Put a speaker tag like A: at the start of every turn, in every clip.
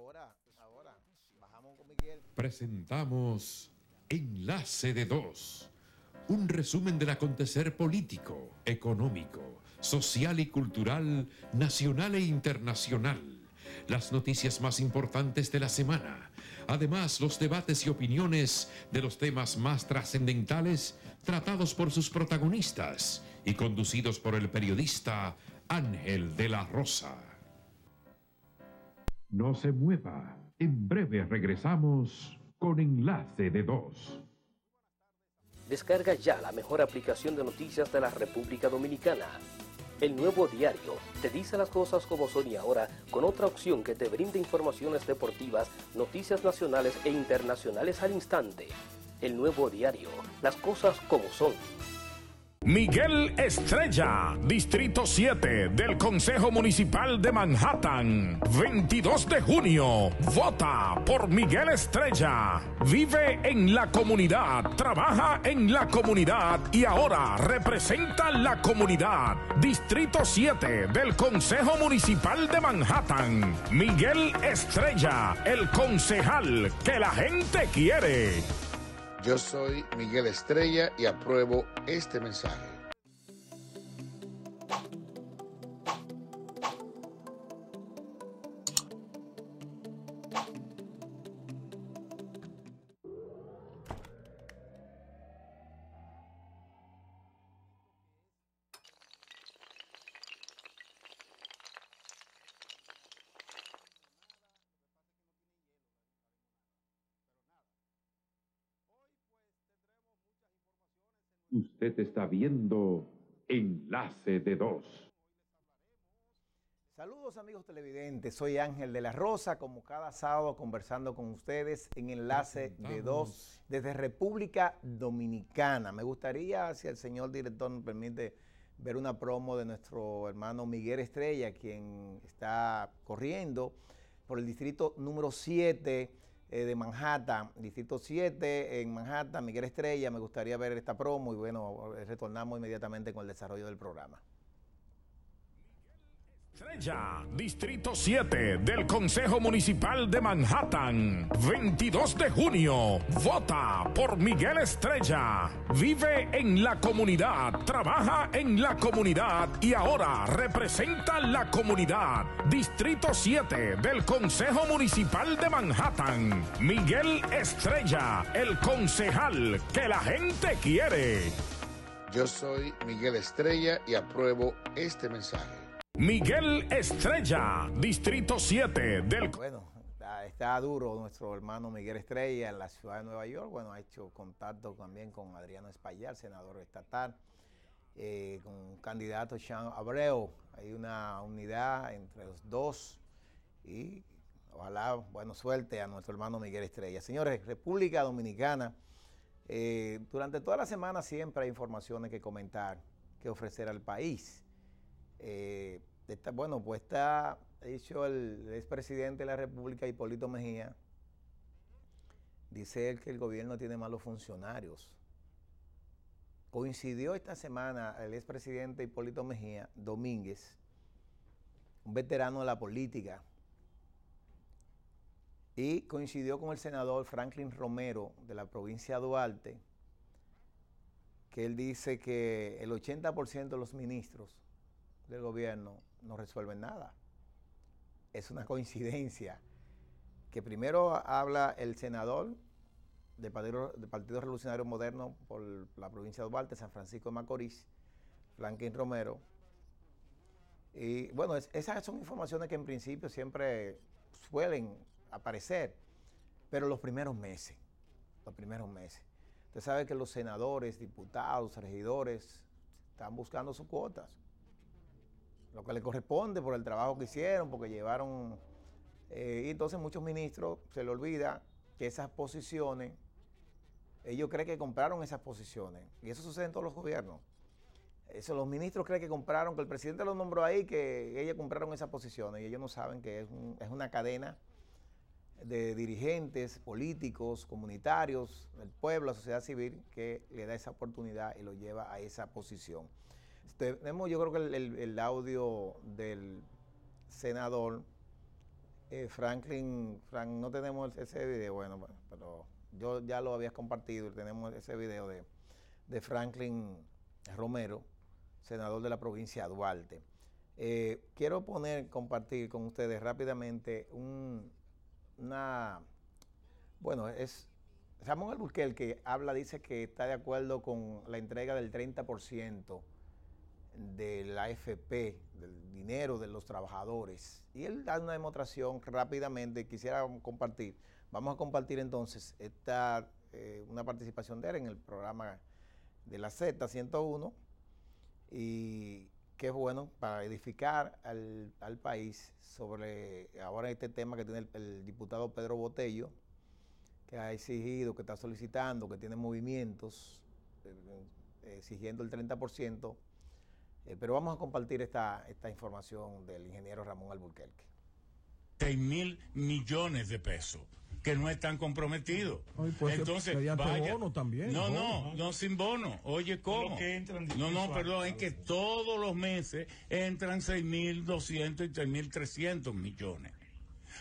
A: ahora, ahora,
B: Presentamos Enlace de Dos, un resumen del acontecer político, económico, social y cultural, nacional e internacional. Las noticias más importantes de la semana, además los debates y opiniones de los temas más trascendentales tratados por sus protagonistas y conducidos por el periodista Ángel de la Rosa. No se mueva. En breve regresamos con Enlace de Dos.
A: Descarga ya la mejor aplicación de noticias de la República Dominicana. El nuevo diario te dice las cosas como son y ahora con otra opción que te brinda informaciones deportivas, noticias nacionales e internacionales al instante. El nuevo diario,
C: las cosas como son. Miguel Estrella, Distrito 7 del Consejo Municipal de Manhattan. 22 de junio, vota por Miguel Estrella. Vive en la comunidad, trabaja en la comunidad y ahora representa la comunidad. Distrito 7 del Consejo Municipal de Manhattan. Miguel Estrella, el concejal que la gente quiere. Yo soy Miguel
B: Estrella y apruebo este mensaje. Usted está viendo Enlace de Dos.
A: Saludos amigos televidentes, soy Ángel de la Rosa, como cada sábado conversando con ustedes en Enlace de Dos desde República Dominicana. Me gustaría, si el señor director nos permite, ver una promo de nuestro hermano Miguel Estrella, quien está corriendo por el distrito número 7 eh, de Manhattan, Distrito 7, en Manhattan, Miguel Estrella. Me gustaría ver esta promo y bueno, retornamos inmediatamente con el desarrollo del programa.
C: Estrella, Distrito 7 del Consejo Municipal de Manhattan, 22 de junio. Vota por Miguel Estrella. Vive en la comunidad, trabaja en la comunidad y ahora representa la comunidad. Distrito 7 del Consejo Municipal de Manhattan, Miguel Estrella, el concejal que la gente quiere. Yo soy Miguel Estrella y apruebo este mensaje. Miguel Estrella, Distrito 7 del...
B: Bueno,
A: ah, está, duro nuestro hermano Miguel Estrella en la ciudad de Nueva York. Bueno, ha hecho contacto también con Adriano Espaillar, senador estatal, eh, con candidato Sean Abreu. Hay una unidad entre los dos y ojalá buena suerte a nuestro hermano Miguel Estrella. Señores, República Dominicana, eh, durante toda la semana siempre hay informaciones que comentar, que ofrecer al país. Eh, bueno, pues está dicho el expresidente de la República, Hipólito Mejía, dice él que el gobierno tiene malos funcionarios. Coincidió esta semana el expresidente Hipólito Mejía Domínguez, un veterano de la política, y coincidió con el senador Franklin Romero de la provincia de Duarte, que él dice que el 80% de los ministros del gobierno no resuelven nada. Es una coincidencia que primero habla el senador del Partido, Revolucionario Moderno por la provincia de Duarte, San Francisco de Macorís, Franklin Romero. Y bueno, esas son informaciones que en principio siempre suelen aparecer, pero los primeros meses, los primeros meses. Usted sabe que los senadores, diputados, regidores están buscando sus cuotas lo que le corresponde por el trabajo que hicieron, porque llevaron... Eh, y entonces muchos ministros se le olvida que esas posiciones, ellos creen que compraron esas posiciones. Y eso sucede en todos los gobiernos. Eso, los ministros creen que compraron, que el presidente los nombró ahí, que ellos compraron esas posiciones. Y ellos no saben que es, es una cadena de dirigentes políticos, comunitarios, del pueblo, la sociedad civil, que le da esa oportunidad y lo lleva a esa posición tenemos yo creo que el, audio del senador eh, Franklin, no tenemos ese video, bueno, pero yo ya lo habías compartido y tenemos ese video de, Franklin Romero, senador de la provincia de Duarte. Eh, quiero poner, compartir con ustedes rápidamente un, una, bueno, es Ramón Albuquerque que habla, dice que está de acuerdo con la entrega del 30% de la AFP, del dinero de los trabajadores. Y él da una demostración rápidamente, quisiera compartir. Vamos a compartir entonces esta, eh, una participación de él en el programa de la Z101, y que es bueno para edificar al, país sobre ahora este tema que tiene el, diputado Pedro Botello, que ha exigido, que está solicitando, que tiene movimientos, eh, exigiendo el 30% eh, pero vamos a compartir esta,
D: información del ingeniero Ramón Alburquerque. 6 mil millones de pesos que no están comprometidos. Pues, Entonces, también. No, no, no sin bono. Oye, ¿cómo? no, no, perdón, es que todos los meses entran mil 6.200 y 300 millones.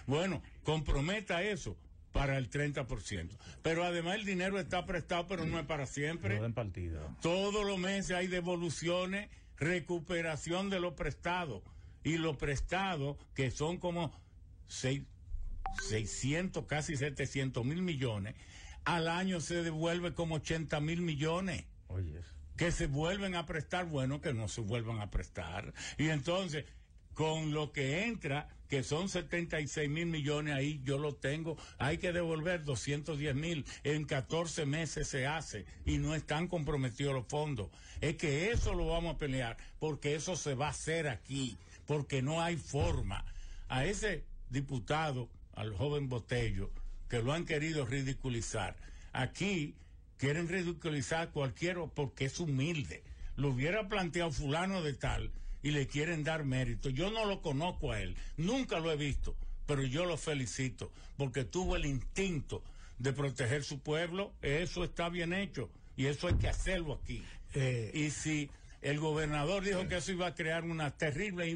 D: Bueno, comprometa eso para el 30%. Pero además el dinero está prestado, pero no es para siempre. en Todos los meses hay devoluciones recuperación de lo prestado. Y lo prestado, que son como 600, casi 700 mil millones, al año se devuelve como 80 mil millones. Oye. que se vuelven a prestar, bueno, que no se vuelvan a prestar. Y entonces, con lo que entra, que son 76 mil millones, ahí yo lo tengo, hay que devolver 210 mil, en 14 meses se hace y no están comprometidos los fondos. Es que eso lo vamos a pelear, porque eso se va a hacer aquí, porque no hay forma. A ese diputado, al joven Botello, que lo han querido ridiculizar, aquí quieren ridiculizar a cualquiera porque es humilde. Lo hubiera planteado fulano de tal y le quieren dar mérito. Yo no lo conozco a él, nunca lo he visto, pero yo lo felicito porque tuvo el instinto de proteger su pueblo. Eso está bien hecho y eso hay que hacerlo aquí. Eh, y si el gobernador dijo eh. que eso iba a crear una terrible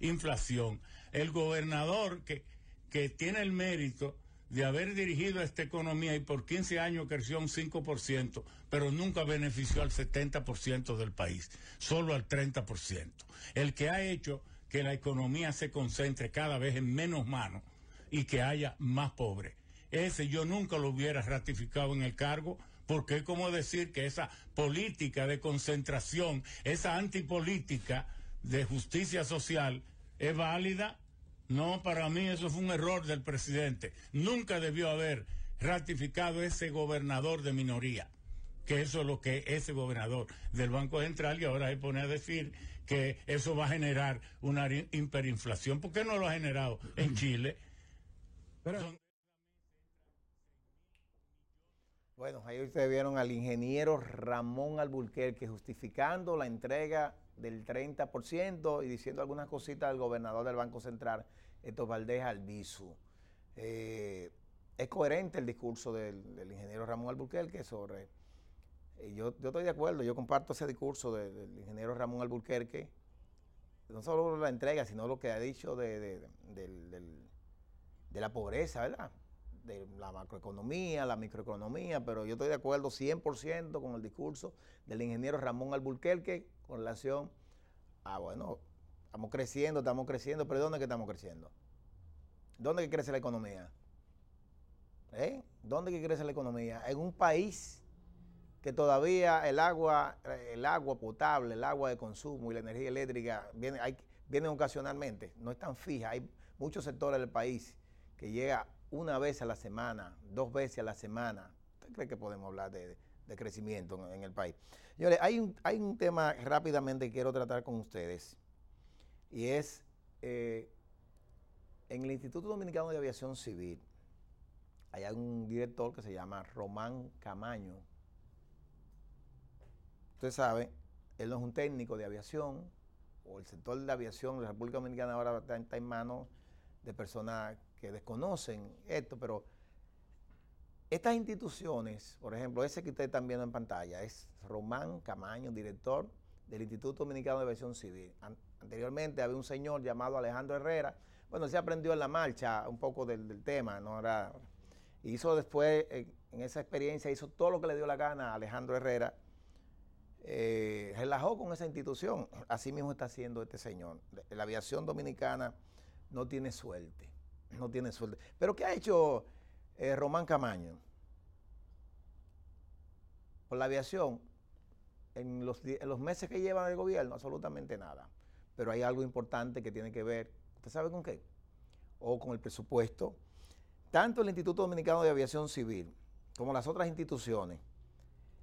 D: inflación, el gobernador que, que tiene el mérito de haber dirigido esta economía y por 15 años creció un 5%, pero nunca benefició al 70% del país, solo al 30%. El que ha hecho que la economía se concentre cada vez en menos manos y que haya más pobres. Ese yo nunca lo hubiera ratificado en el cargo porque es como decir que esa política de concentración, esa antipolítica de justicia social es válida no, para mí eso fue un error del presidente. Nunca debió haber ratificado ese gobernador de minoría que eso es lo que ese gobernador del Banco Central y ahora se pone a decir que eso va a generar una hiperinflación. ¿Por qué no lo ha generado en Chile?
A: Bueno, ahí ustedes vieron al ingeniero Ramón que justificando la entrega del 30% y diciendo algunas cositas al gobernador del Banco Central. Héctor Valdés Albizu. Eh, es coherente el discurso del, ingeniero Ramón Alburquerque sobre... Eh, yo, estoy de acuerdo, yo comparto ese discurso del, ingeniero Ramón Alburquerque, no solo la entrega, sino lo que ha dicho de, la pobreza, ¿verdad? de la macroeconomía, la microeconomía, pero yo estoy de acuerdo 100% con el discurso del ingeniero Ramón Alburquerque con relación a, bueno, Estamos creciendo, estamos creciendo, pero ¿dónde que estamos creciendo? ¿Dónde que crece la economía? ¿Eh? ¿Dónde que crece la economía? En un país que todavía el agua, el agua potable, el agua de consumo y la energía eléctrica viene, vienen ocasionalmente, no es tan fija. Hay muchos sectores del país que llega una vez a la semana, dos veces a la semana. ¿Usted cree que podemos hablar de, crecimiento en, el país? Señores, hay un tema rápidamente que quiero tratar con ustedes y es, eh, en el Instituto Dominicano de Aviación Civil, hay un director que se llama Román Camaño. Usted sabe, él no es un técnico de aviación, o el sector de aviación de la República Dominicana ahora está en manos de personas que desconocen esto, pero estas instituciones, por ejemplo, ese que ustedes están viendo en pantalla es Román Camaño, director del Instituto Dominicano de Aviación Civil. Anteriormente había un señor llamado Alejandro Herrera. Bueno, se aprendió en la marcha un poco del, tema, ¿no? hizo después, en, esa experiencia, hizo todo lo que le dio la gana a Alejandro Herrera. Eh, relajó con esa institución. Así mismo está haciendo este señor. La aviación dominicana no tiene suerte. No tiene suerte. Pero ¿qué ha hecho eh, Román Camaño? Por la aviación, en los, los meses que llevan el gobierno, absolutamente nada pero hay algo importante que tiene que ver, ¿usted sabe con qué? O con el presupuesto. Tanto el Instituto Dominicano de Aviación Civil como las otras instituciones,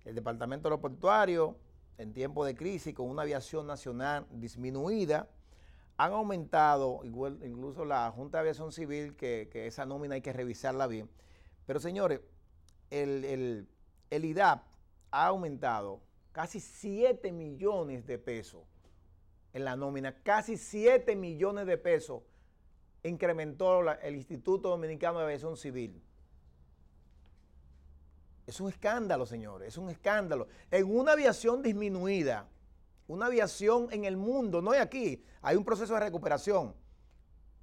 A: el Departamento Aeroportuario, en tiempo de crisis, con una aviación nacional disminuida, han aumentado, incluso la Junta de Aviación Civil, que, esa nómina hay que revisarla bien. Pero señores, el, el IDAP ha aumentado casi 7 millones de pesos en la nómina, casi 7 millones de pesos incrementó el Instituto Dominicano de Aviación Civil. Es un escándalo, señores, es un escándalo. En una aviación disminuida, una aviación en el mundo, no hay aquí, hay un proceso de recuperación.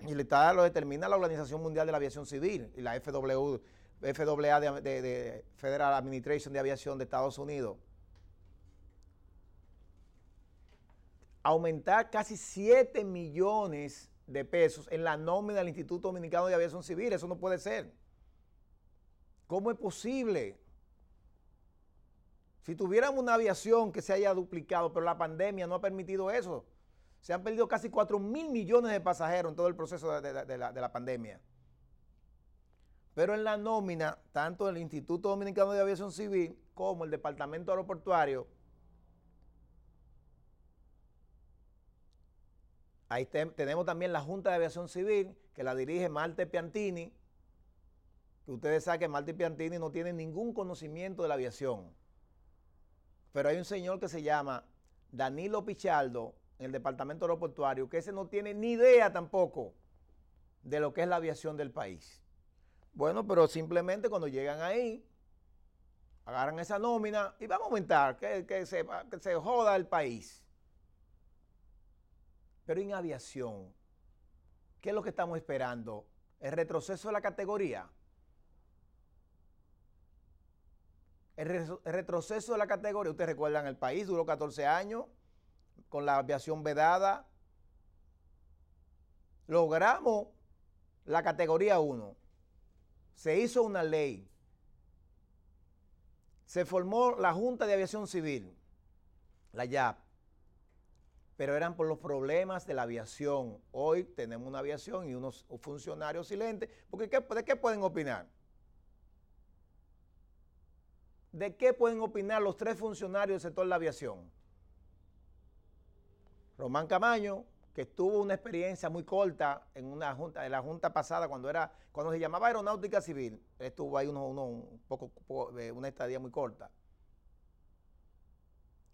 A: Y lo determina la Organización Mundial de la Aviación Civil y la FW, FAA de Federal Administration de Aviación de Estados Unidos. aumentar casi 7 millones de pesos en la nómina del Instituto Dominicano de Aviación Civil. Eso no puede ser. ¿Cómo es posible? Si tuviéramos una aviación que se haya duplicado, pero la pandemia no ha permitido eso. Se han perdido casi 4 mil millones de pasajeros en todo el proceso de, la, la, pandemia. Pero en la nómina, tanto el Instituto Dominicano de Aviación Civil como el Departamento Aeroportuario, Ahí tenemos también la Junta de Aviación Civil, que la dirige Marte Piantini, que ustedes saben que Marte Piantini no tiene ningún conocimiento de la aviación. Pero hay un señor que se llama Danilo Pichardo, en el Departamento Aeroportuario, que ese no tiene ni idea tampoco de lo que es la aviación del país. Bueno, pero simplemente cuando llegan ahí, agarran esa nómina y van a aumentar, que, que se joda el país. Pero en aviación, ¿qué es lo que estamos esperando? ¿El retroceso de la categoría? El, retroceso de la categoría, ustedes recuerdan, el país duró 14 años con la aviación vedada. Logramos la categoría 1. Se hizo una ley. Se formó la Junta de Aviación Civil, la YAP pero eran por los problemas de la aviación. Hoy tenemos una aviación y unos funcionarios silentes, porque ¿qué, ¿de qué pueden opinar? ¿De qué pueden opinar los tres funcionarios del sector de la aviación? Román Camaño, que tuvo una experiencia muy corta en una junta, en la junta pasada cuando era, cuando se llamaba Aeronáutica Civil, estuvo ahí poco, eh, una estadía muy corta.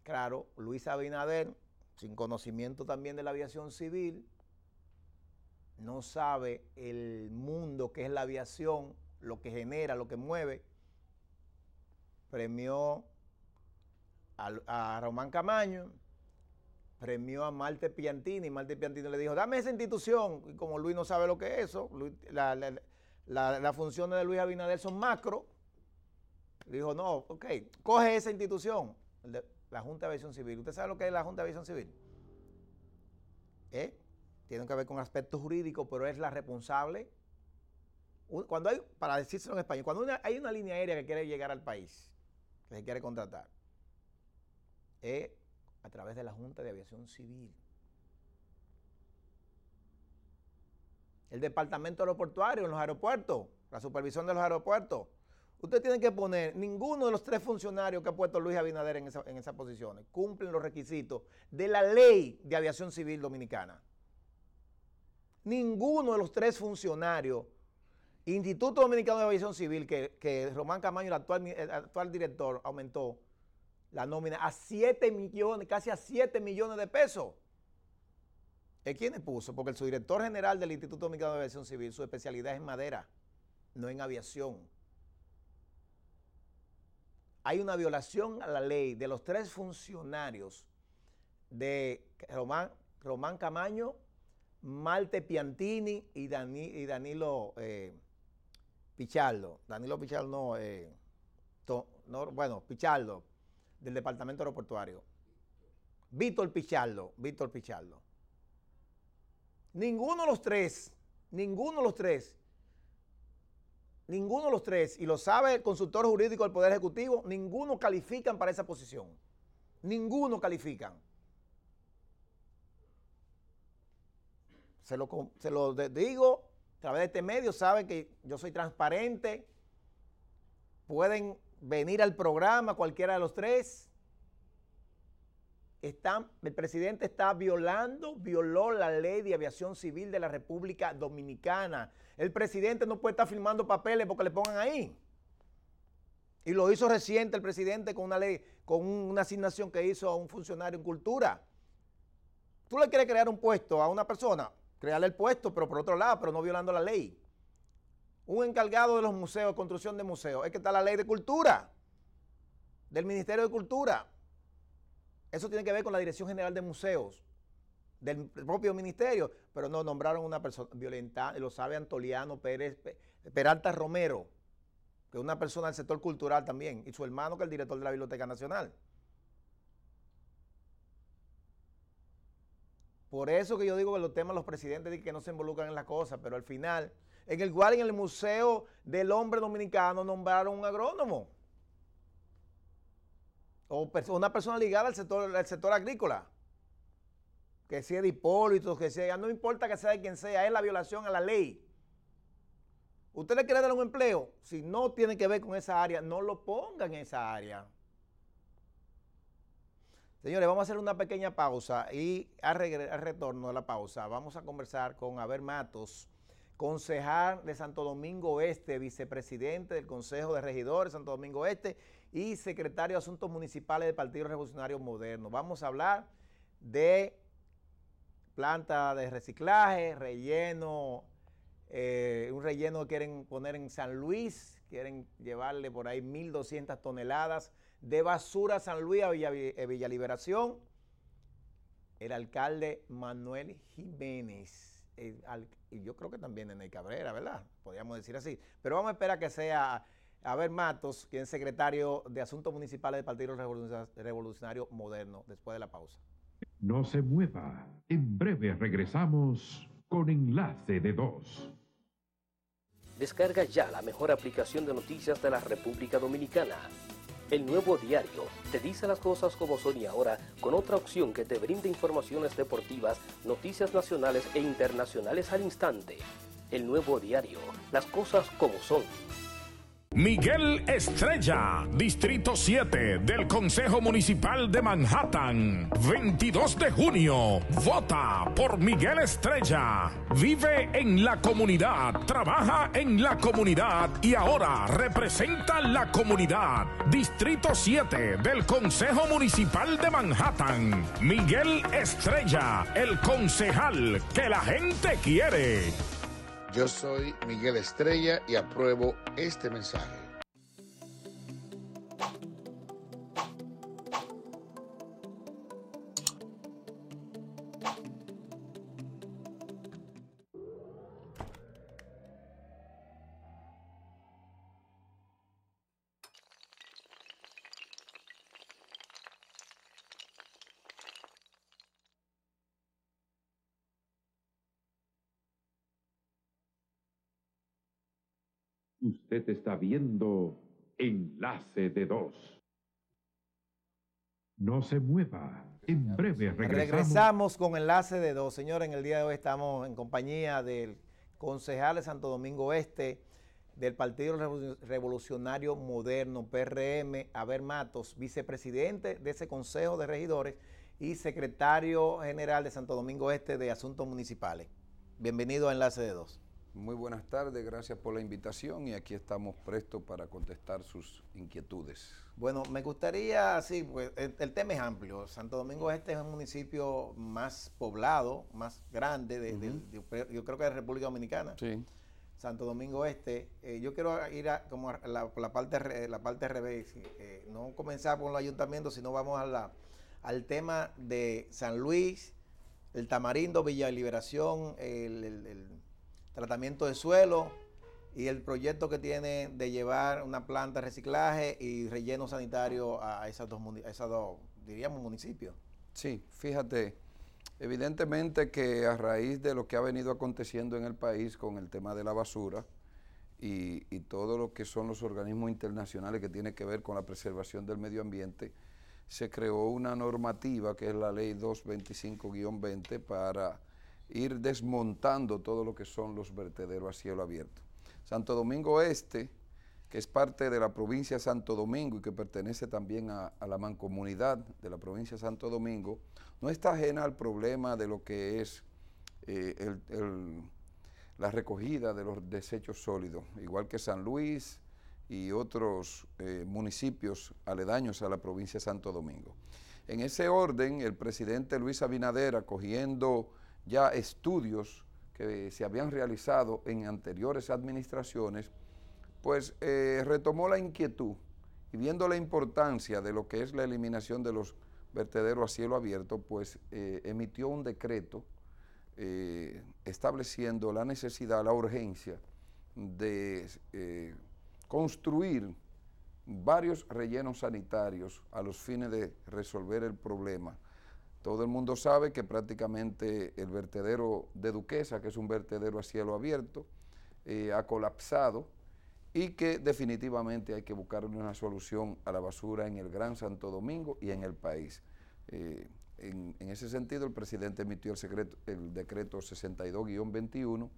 A: Claro, Luis Abinader, sin conocimiento también de la aviación civil, no sabe el mundo que es la aviación, lo que genera, lo que mueve, premió a, Román Camaño, premió a Marte Piantini, y Marte Piantini le dijo, dame esa institución, y como Luis no sabe lo que es eso, la, función las de Luis Abinader son macro, le dijo, no, ok, coge esa institución, la Junta de Aviación Civil. ¿Usted sabe lo que es la Junta de Aviación Civil? ¿Eh? Tiene que ver con aspectos jurídicos, pero es la responsable. Cuando hay, para decírselo en español, cuando hay una línea aérea que quiere llegar al país, que se quiere contratar, es a través de la Junta de Aviación Civil. El Departamento Aeroportuario en los aeropuertos, la supervisión de los aeropuertos, Usted tiene que poner, ninguno de los tres funcionarios que ha puesto Luis Abinader en, esa, esas posiciones cumplen los requisitos de la ley de aviación civil dominicana. Ninguno de los tres funcionarios, Instituto Dominicano de Aviación Civil, que, Román Camaño, el actual, director, aumentó la nómina a 7 millones, casi a 7 millones de pesos. ¿Es le puso? Porque el director general del Instituto Dominicano de Aviación Civil, su especialidad es en madera, no en aviación hay una violación a la ley de los tres funcionarios de Román, Román Camaño, Malte Piantini y, Danilo eh, Pichardo. Danilo Pichardo, no, eh, no, bueno, Pichardo, del Departamento Aeroportuario. Víctor Pichardo, Víctor Pichardo. Ninguno de los tres, ninguno de los tres Ninguno de los tres, y lo sabe el consultor jurídico del Poder Ejecutivo, ninguno califican para esa posición. Ninguno califican. Se lo, se lo digo a través de este medio, saben que yo soy transparente. Pueden venir al programa cualquiera de los tres Está, el presidente está violando, violó la ley de aviación civil de la República Dominicana. El presidente no puede estar firmando papeles porque le pongan ahí. Y lo hizo reciente el presidente con una ley, con una asignación que hizo a un funcionario en cultura. Tú le quieres crear un puesto a una persona, crearle el puesto, pero por otro lado, pero no violando la ley. Un encargado de los museos, construcción de museos, es que está la ley de cultura, del Ministerio de Cultura eso tiene que ver con la Dirección General de Museos, del propio ministerio, pero no, nombraron una persona violenta, lo sabe Antoliano Pérez Peralta Romero, que es una persona del sector cultural también, y su hermano que es el director de la Biblioteca Nacional. Por eso que yo digo que los temas los presidentes dicen que no se involucran en las cosas, pero al final, en el cual en el Museo del Hombre Dominicano nombraron un agrónomo o una persona ligada al sector, sector agrícola, que sea de Hipólito, que sea, no importa que sea de quien sea, es la violación a la ley. Usted le quiere dar un empleo, si no tiene que ver con esa área, no lo ponga en esa área. Señores, vamos a hacer una pequeña pausa y al, retorno de la pausa vamos a conversar con Aver Matos, concejal de Santo Domingo Este, vicepresidente del Consejo de Regidores de Santo Domingo Este, y secretario de Asuntos Municipales del Partido Revolucionario Moderno. Vamos a hablar de planta de reciclaje, relleno, eh, un relleno que quieren poner en San Luis, quieren llevarle por ahí 1.200 toneladas de basura a San Luis a Villa, eh, Liberación. El alcalde Manuel Jiménez eh, y yo creo que también en el Cabrera, ¿verdad? Podríamos decir así. Pero vamos a esperar que sea a ver Matos, quien es secretario de Asuntos Municipales del Partido Revolucionario Moderno, después de la pausa.
B: No se mueva. En breve regresamos con Enlace de Dos.
A: Descarga ya la mejor aplicación de noticias de la República Dominicana. El nuevo diario te dice las cosas como son y ahora con otra opción que te brinda informaciones deportivas, noticias nacionales e internacionales al instante. El nuevo diario, las cosas como son.
C: Miguel Estrella, Distrito 7 del Consejo Municipal de Manhattan. 22 de junio, vota por Miguel Estrella. Vive en la comunidad, trabaja en la comunidad y ahora representa la comunidad. Distrito 7 del Consejo Municipal de Manhattan. Miguel Estrella, el concejal que la gente quiere. Yo soy Miguel Estrella y apruebo
D: este mensaje.
B: Usted está viendo Enlace de Dos. No se mueva. En breve regresamos. Regresamos
A: con Enlace de Dos. Señores, en el día de hoy estamos en compañía del concejal de Santo Domingo Este del Partido Revolucionario Moderno, PRM, Aver Matos, vicepresidente de ese Consejo de Regidores y secretario general de Santo Domingo Este de Asuntos Municipales.
E: Bienvenido a Enlace de Dos. Muy buenas tardes, gracias por la invitación y aquí estamos prestos para contestar sus inquietudes. Bueno, me gustaría, sí, pues el,
A: tema es amplio. Santo Domingo Este es un municipio más poblado, más grande, de, pues, yo creo que de República Dominicana. Sí. Santo Domingo Este. Eh, yo quiero ir a, como la, parte la parte revés. Eh, no comenzar con el ayuntamiento, sino vamos al tema de San Luis, el Tamarindo, Villa Liberación, el tratamiento de suelo y el proyecto que tiene de llevar una planta de reciclaje y relleno sanitario a esas dos,
E: diríamos, municipios. Sí, fíjate, evidentemente que a raíz de lo que ha venido aconteciendo en el país con el tema de la basura y, y todo lo que son los organismos internacionales que tienen que ver con la preservación del medio ambiente, se creó una normativa que es la ley 225-20 para ir desmontando todo lo que son los vertederos a cielo abierto. Santo Domingo Este, que es parte de la provincia Santo Domingo y que pertenece también a, la mancomunidad de la provincia Santo Domingo, no está ajena al problema de lo que es eh, la recogida de los desechos sólidos, igual que San Luis y otros eh, municipios aledaños a la provincia Santo Domingo. En ese orden, el presidente Luis Abinader, acogiendo ya estudios que se habían realizado en anteriores administraciones, pues eh, retomó la inquietud y viendo la importancia de lo que es la eliminación de los vertederos a cielo abierto, pues eh, emitió un decreto eh, estableciendo la necesidad, la urgencia de construir varios rellenos sanitarios a los fines de resolver el problema todo el mundo sabe que prácticamente el vertedero de Duquesa, que es un vertedero a cielo abierto, eh, ha colapsado y que definitivamente hay que buscar una solución a la basura en el Gran Santo Domingo y en el país. Eh, en, ese sentido, el presidente emitió el, el decreto 62-21,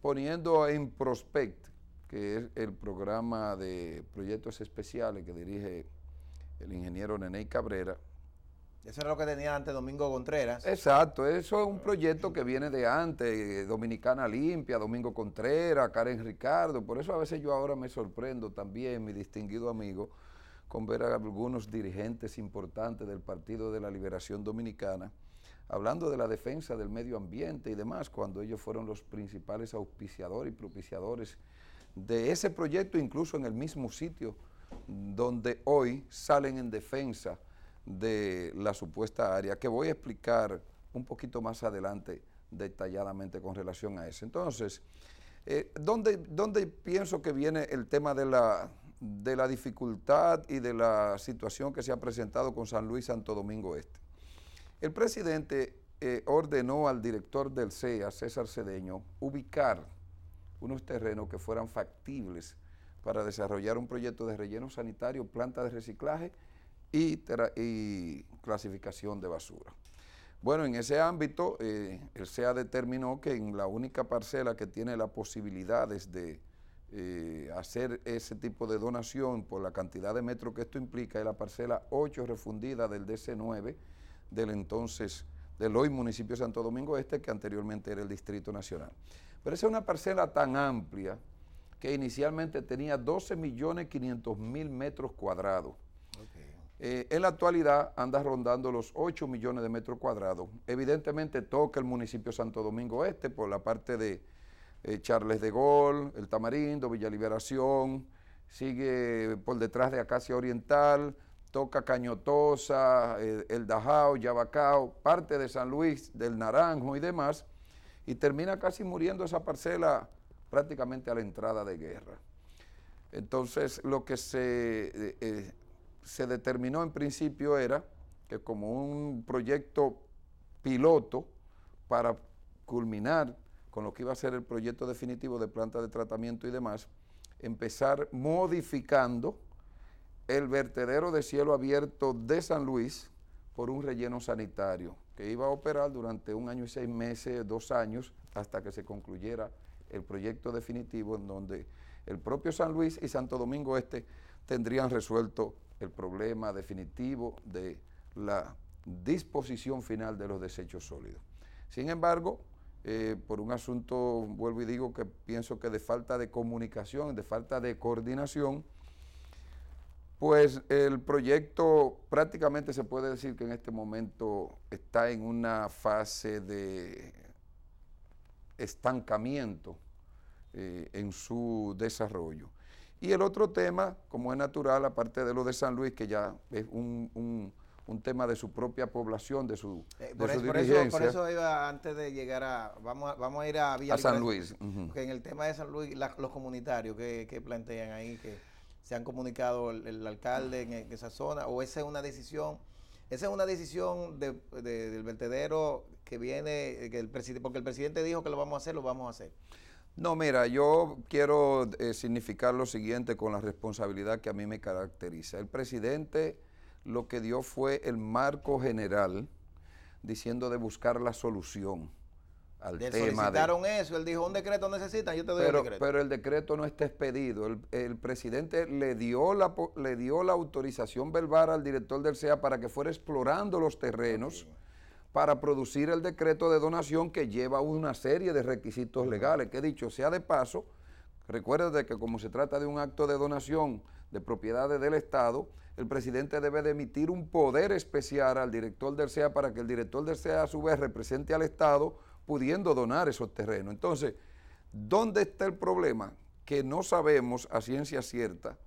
E: poniendo en prospect, que es el programa de proyectos especiales que dirige el ingeniero Nenei Cabrera,
A: eso era lo que tenía antes Domingo Contreras.
E: Exacto, eso es un proyecto que viene de antes, eh, Dominicana Limpia, Domingo Contreras, Karen Ricardo, por eso a veces yo ahora me sorprendo también, mi distinguido amigo, con ver a algunos dirigentes importantes del Partido de la Liberación Dominicana hablando de la defensa del medio ambiente y demás, cuando ellos fueron los principales auspiciadores y propiciadores de ese proyecto, incluso en el mismo sitio donde hoy salen en defensa de la supuesta área, que voy a explicar un poquito más adelante detalladamente con relación a eso. Entonces, eh, ¿dónde, pienso que viene el tema de la, de la dificultad y de la situación que se ha presentado con San Luis Santo Domingo Este? El presidente eh, ordenó al director del CEA, César Cedeño, ubicar unos terrenos que fueran factibles para desarrollar un proyecto de relleno sanitario, planta de reciclaje y, clasificación de basura. Bueno, en ese ámbito, el eh, SEA determinó que en la única parcela que tiene las posibilidades de eh, hacer ese tipo de donación por la cantidad de metros que esto implica es la parcela 8 refundida del DC9 del entonces, del hoy municipio de Santo Domingo Este, que anteriormente era el Distrito Nacional. Pero esa es una parcela tan amplia que inicialmente tenía 12.500.000 metros cuadrados. Eh, en la actualidad anda rondando los 8 millones de metros cuadrados. Evidentemente toca el municipio Santo Domingo Este por la parte de eh, Charles de Gol, El Tamarindo, Villa Liberación, sigue por detrás de Acacia Oriental, toca Cañotosa, eh, El Dajao, Yabacao, parte de San Luis, del Naranjo y demás, y termina casi muriendo esa parcela prácticamente a la entrada de guerra. Entonces, lo que se se determinó en principio era que como un proyecto piloto para culminar con lo que iba a ser el proyecto definitivo de planta de tratamiento y demás, empezar modificando el vertedero de cielo abierto de San Luis por un relleno sanitario que iba a operar durante un año y seis meses, dos años, hasta que se concluyera el proyecto definitivo en donde el propio San Luis y Santo Domingo Este tendrían resuelto el problema definitivo de la disposición final de los desechos sólidos. Sin embargo, eh, por un asunto, vuelvo y digo que pienso que de falta de comunicación, de falta de coordinación, pues el proyecto prácticamente se puede decir que en este momento está en una fase de estancamiento eh, en su desarrollo. Y el otro tema, como es natural, aparte de lo de San Luis, que ya es un, un, tema de su propia población, de su, eh, por, eso,
A: iba antes de llegar a, vamos a, vamos a ir a Villa a San Luis. en el tema de San Luis, los comunitarios que, plantean ahí, que se han comunicado el, alcalde en, esa zona, o esa es una decisión, esa es una decisión del vertedero que viene, que el presidente, porque el presidente dijo que lo vamos a hacer, lo vamos a hacer.
E: No, mira, yo quiero eh, significar lo siguiente con la responsabilidad que a mí me caracteriza. El presidente lo que dio fue el marco general diciendo de buscar la solución al le Solicitaron
A: eso, él dijo, un decreto necesitan, yo te doy el decreto.
E: Pero el decreto no está expedido. El, presidente le dio, la, autorización verbal al director del CEA para que fuera explorando los terrenos para producir el decreto de donación que lleva una serie de requisitos legales, que dicho sea de paso, recuerda que como se trata de un acto de donación de propiedades del Estado, el presidente debe de emitir un poder especial al director del sea para que el director del sea a su vez represente al Estado pudiendo donar esos terrenos. Entonces, ¿dónde está el problema? Que no sabemos a ciencia cierta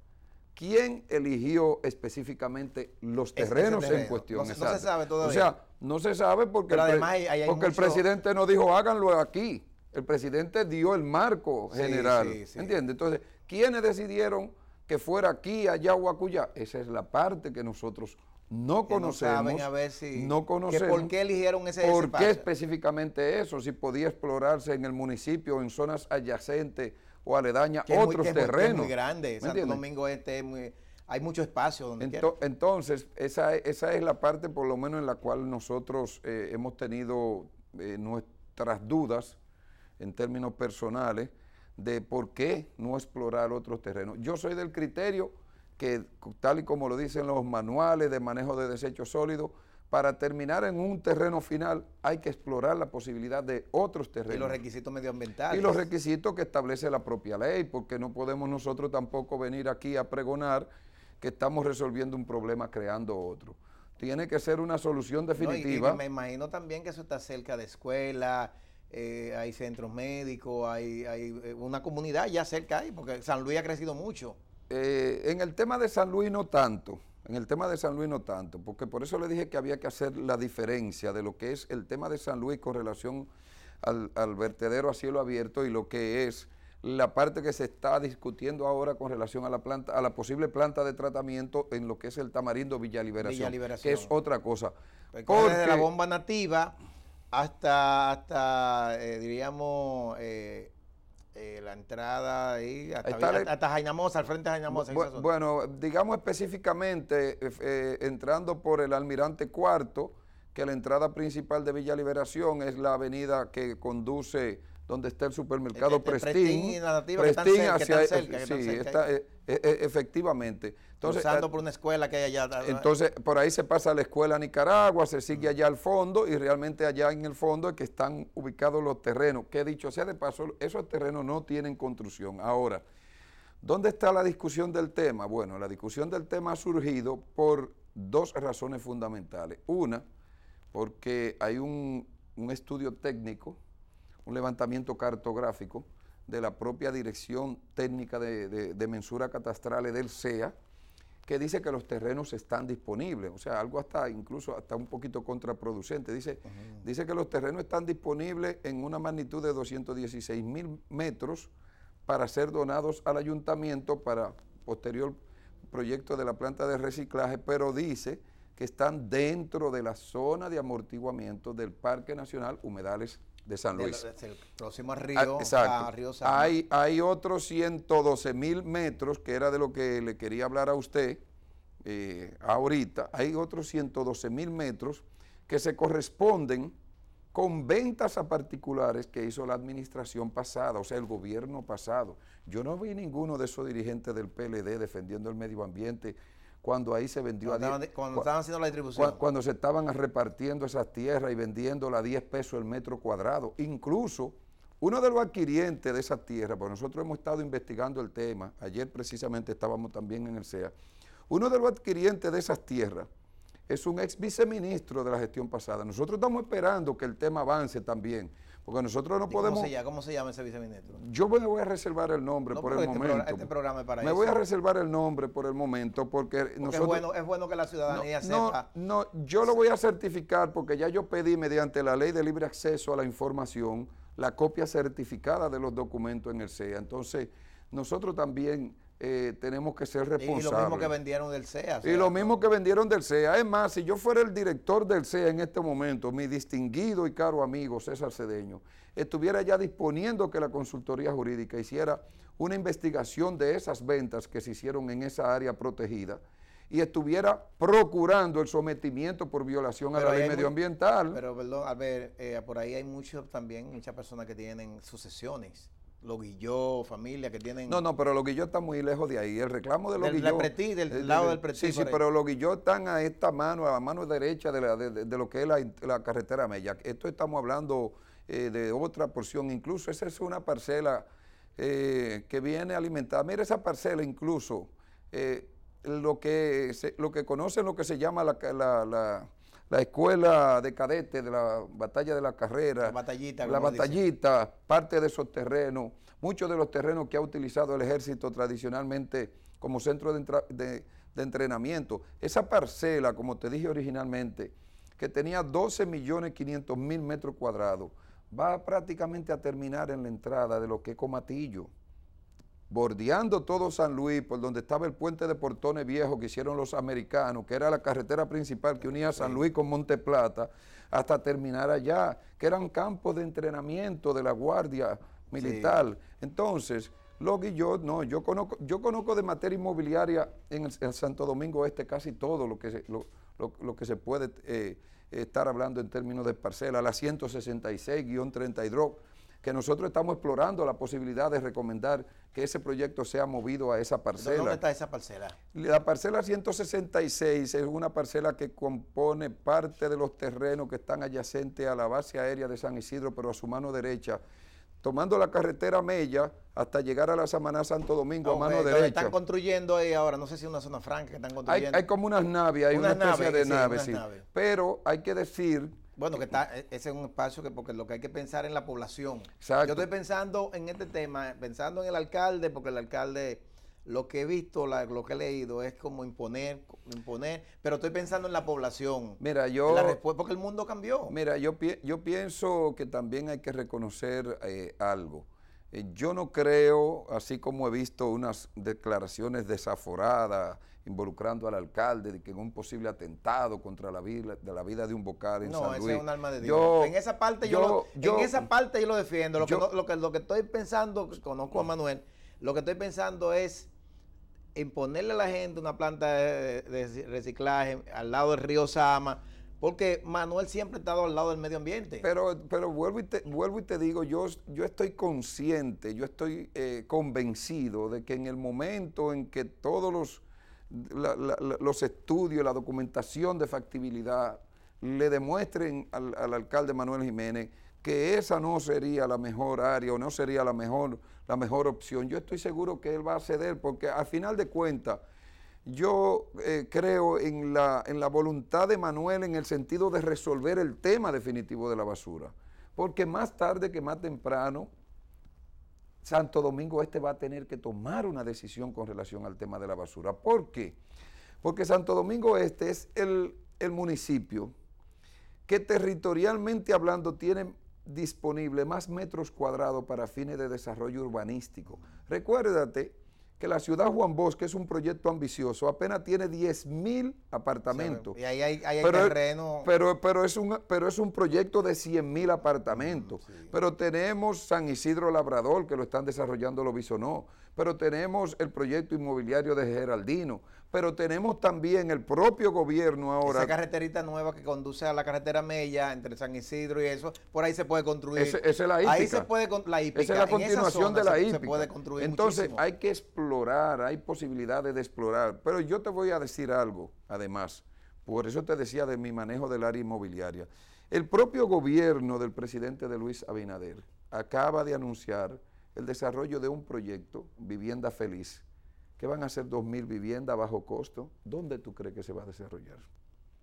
E: quién eligió específicamente los terrenos en cuestión. No, se sabe todavía. O sea, no se sabe porque, el, presidente no dijo háganlo aquí. El presidente dio el marco general. Sí, Entonces, ¿quiénes decidieron que fuera aquí, allá o Esa es la parte que nosotros no conocemos. No saben a ver si. No ¿Por qué eligieron ese ¿Por qué específicamente eso? Si podía explorarse en el municipio, en zonas adyacentes o aledaña otros terrenos. Es muy grande, Santo Domingo Este es muy, hay mucho espacio donde Entonces, esa, es la parte por lo menos en la cual nosotros eh, hemos tenido eh, nuestras dudas en términos personales de por qué no explorar otros terrenos. Yo soy del criterio que, tal y como lo dicen los manuales de manejo de desechos sólidos, para terminar en un terreno final hay que explorar la posibilidad de otros terrenos. Y los requisitos medioambientales. Y los requisitos que establece la propia ley, porque no podemos nosotros tampoco venir aquí a pregonar que estamos resolviendo un problema creando otro. Tiene que ser una solución definitiva. me
A: imagino también que eso está cerca de escuelas, eh, hay centros médicos, hay, eh, una comunidad ya cerca ahí, porque San Luis ha crecido mucho.
E: Eh, en el tema de San Luis no tanto en el tema de San Luis no tanto, porque por eso le dije que había que hacer la diferencia de lo que es el tema de San Luis con relación al, vertedero a cielo abierto y lo que es la parte que se está discutiendo ahora con relación a la planta, a la posible planta de tratamiento en lo que es el tamarindo Villa Liberación, que es otra cosa. Pues la bomba nativa hasta, hasta eh,
A: diríamos, eh, eh, la entrada ahí, hasta, al frente de Jainamosa.
E: bueno, digamos específicamente, eh, entrando por el Almirante Cuarto, que la entrada principal de Villa Liberación es la avenida que conduce donde está el supermercado Prestín. Prestín hacia Sí, está, Sí, e, e, e, efectivamente. Entonces, eh,
A: por una escuela que hay allá. Entonces,
E: por ahí se pasa la escuela Nicaragua, se sigue mm. allá al fondo y realmente allá en el fondo es que están ubicados los terrenos. Que dicho sea de paso, esos terrenos no tienen construcción. Ahora, ¿dónde está la discusión del tema? Bueno, la discusión del tema ha surgido por dos razones fundamentales. Una, porque hay un, un estudio técnico un levantamiento cartográfico de la propia Dirección Técnica de, Mensura Catastrales del SEA, que dice que los terrenos están disponibles, o sea, algo hasta incluso hasta un poquito contraproducente. Dice, dice que los terrenos están disponibles en una magnitud de 216 mil metros para ser donados al ayuntamiento para posterior proyecto de la planta de reciclaje, pero dice que están dentro de la zona de amortiguamiento del Parque Nacional Humedales de San Luis. el próximo ah, río, ah, río Hay, hay otros 112 mil metros, que era de lo que le quería hablar a usted eh, ahorita. Hay otros 112 mil metros que se corresponden con ventas a particulares que hizo la administración pasada, o sea, el gobierno pasado. Yo no vi ninguno de esos dirigentes del PLD defendiendo el medio ambiente cuando ahí se vendió cuando a 10 cuando estaban haciendo la distribución. Cuando, se estaban repartiendo esas tierras y vendiéndola a 10 pesos el metro cuadrado. Incluso uno de los adquirientes de esas tierras, porque nosotros hemos estado investigando el tema, ayer precisamente estábamos también en el sea uno de los adquirientes de esas tierras es un ex viceministro de la gestión pasada. Nosotros estamos esperando que el tema avance también porque nosotros no podemos.
A: Cómo se, llama, ese viceministro?
E: Yo me voy a reservar el nombre por el este momento. Programa, este programa es para me voy a reservar el nombre por el momento porque, nosotros. Es
A: bueno, que la ciudadanía sepa.
E: No, no, yo lo voy a certificar porque ya yo pedí mediante la ley de libre acceso a la información la copia certificada de los documentos en el CEA. Entonces, nosotros también eh, tenemos que ser responsables. Y lo mismo que vendieron
A: del CEA. Y lo
E: mismo que vendieron del CEA. Es más, si yo fuera el director del CEA en este momento, mi distinguido y caro amigo César Cedeño, estuviera ya disponiendo que la consultoría jurídica hiciera una investigación de esas ventas que se hicieron en esa área protegida y estuviera procurando el sometimiento por violación a la ley
A: medioambiental. pero perdón, a ver, eh, por ahí hay muchos también, muchas personas que tienen sucesiones los Guilló, familia que tienen. No, no,
E: pero los Guilló están muy lejos de ahí. El reclamo de los del, del eh, lado del Pretí. Sí, sí, pero los Guilló están a esta mano, a la mano derecha de, lo que es la, carretera Mella. Esto estamos hablando eh, de otra porción. Incluso esa es una parcela eh, que viene alimentada. Mira esa parcela, incluso. lo, que lo que conocen, lo que se llama la la escuela de cadete de la batalla de la carrera, la batallita, la batallita parte de esos terrenos, muchos de los terrenos que ha utilizado el ejército tradicionalmente como centro de, entrenamiento. Esa parcela, como te dije originalmente, que tenía 12 millones mil metros cuadrados, va prácticamente a terminar en la entrada de lo que es Comatillo bordeando todo San Luis, por donde estaba el puente de Portones Viejo que hicieron los americanos, que era la carretera principal que unía San Luis con Monte Plata hasta terminar allá, que eran campos de entrenamiento de la Guardia Militar. Entonces, Log y yo, no, yo conozco, yo conozco de materia inmobiliaria en, el, Santo Domingo Este casi todo lo que se, lo, que se puede eh, estar hablando en términos de parcela, la 166-32, que nosotros estamos explorando la posibilidad de recomendar que ese proyecto sea movido a esa parcela. ¿Dónde está esa parcela? La parcela 166 es una parcela que compone parte de los terrenos que están adyacentes a la base aérea de San Isidro, pero a su mano derecha, tomando la carretera Mella hasta llegar a la Samaná Santo Domingo ah, a mano derecha. Están construyendo
A: ahí ahora, no sé si es una zona franca que están construyendo. Hay,
E: como unas naves, hay una especie de sí. Naves.
A: Pero hay que decir bueno, que está, e, ese es un espacio que porque lo que hay que pensar en la población. Yo estoy pensando en este tema, pensando en el alcalde, porque el alcalde, lo que he visto, lo que he leído, es como imponer, imponer, pero estoy pensando en la población. Mira, yo... porque el mundo cambió.
E: Mira, yo, yo pienso que también hay que reconocer eh, algo. Eh, yo no creo, así como he visto unas declaraciones desaforadas, involucrando al alcalde de que en un posible atentado contra la vida de la vida de un vocal en San Luis. No, ese es un alma de Dios. en esa parte yo, lo, en esa
A: parte yo lo defiendo. Lo, que, lo, que, estoy pensando, pues, conozco a Manuel, lo que estoy pensando es imponerle a la gente una planta de, reciclaje al lado del río Sama,
E: porque Manuel siempre ha estado al lado del medio ambiente. Pero, pero vuelvo, y te, vuelvo y te digo, yo, yo estoy consciente, yo estoy eh, convencido de que en el momento en que todos los los estudios, la documentación de factibilidad, le demuestren al, alcalde Manuel Jiménez que esa no sería la mejor área o no sería la mejor, la mejor opción. Yo estoy seguro que él va a ceder porque al final de cuentas yo eh, creo en la, en la voluntad de Manuel en el sentido de resolver el tema definitivo de la basura. Porque más tarde que más temprano, Santo Domingo Este va a tener que tomar una decisión con relación al tema de la basura. ¿Por qué? Porque Santo Domingo Este es el, el municipio que territorialmente hablando tiene disponible más metros cuadrados para fines de desarrollo urbanístico. Recuérdate que la ciudad Juan Bosque es un proyecto ambicioso, apenas tiene mil apartamentos. y ahí
A: hay, pero, terreno.
E: Pero, pero, es un, pero es un proyecto de mil apartamentos. Pero tenemos San Isidro Labrador, que lo están desarrollando lo no pero tenemos el proyecto inmobiliario de Geraldino, pero tenemos también el propio gobierno ahora. Esa carreterita nueva que conduce a la carretera Mella entre San
A: Isidro y eso, por ahí se puede construir. esa es la Ahí se puede Esa es continuación de la Se puede construir Entonces
E: hay que explorar, hay posibilidades de explorar, pero yo te voy a decir algo, además, por eso te decía de mi manejo del área inmobiliaria. El propio gobierno del presidente de Luis Abinader acaba de anunciar el desarrollo de un proyecto, Vivienda Feliz, que van a ser 2.000 viviendas a bajo costo, ¿dónde tú crees que se va a desarrollar?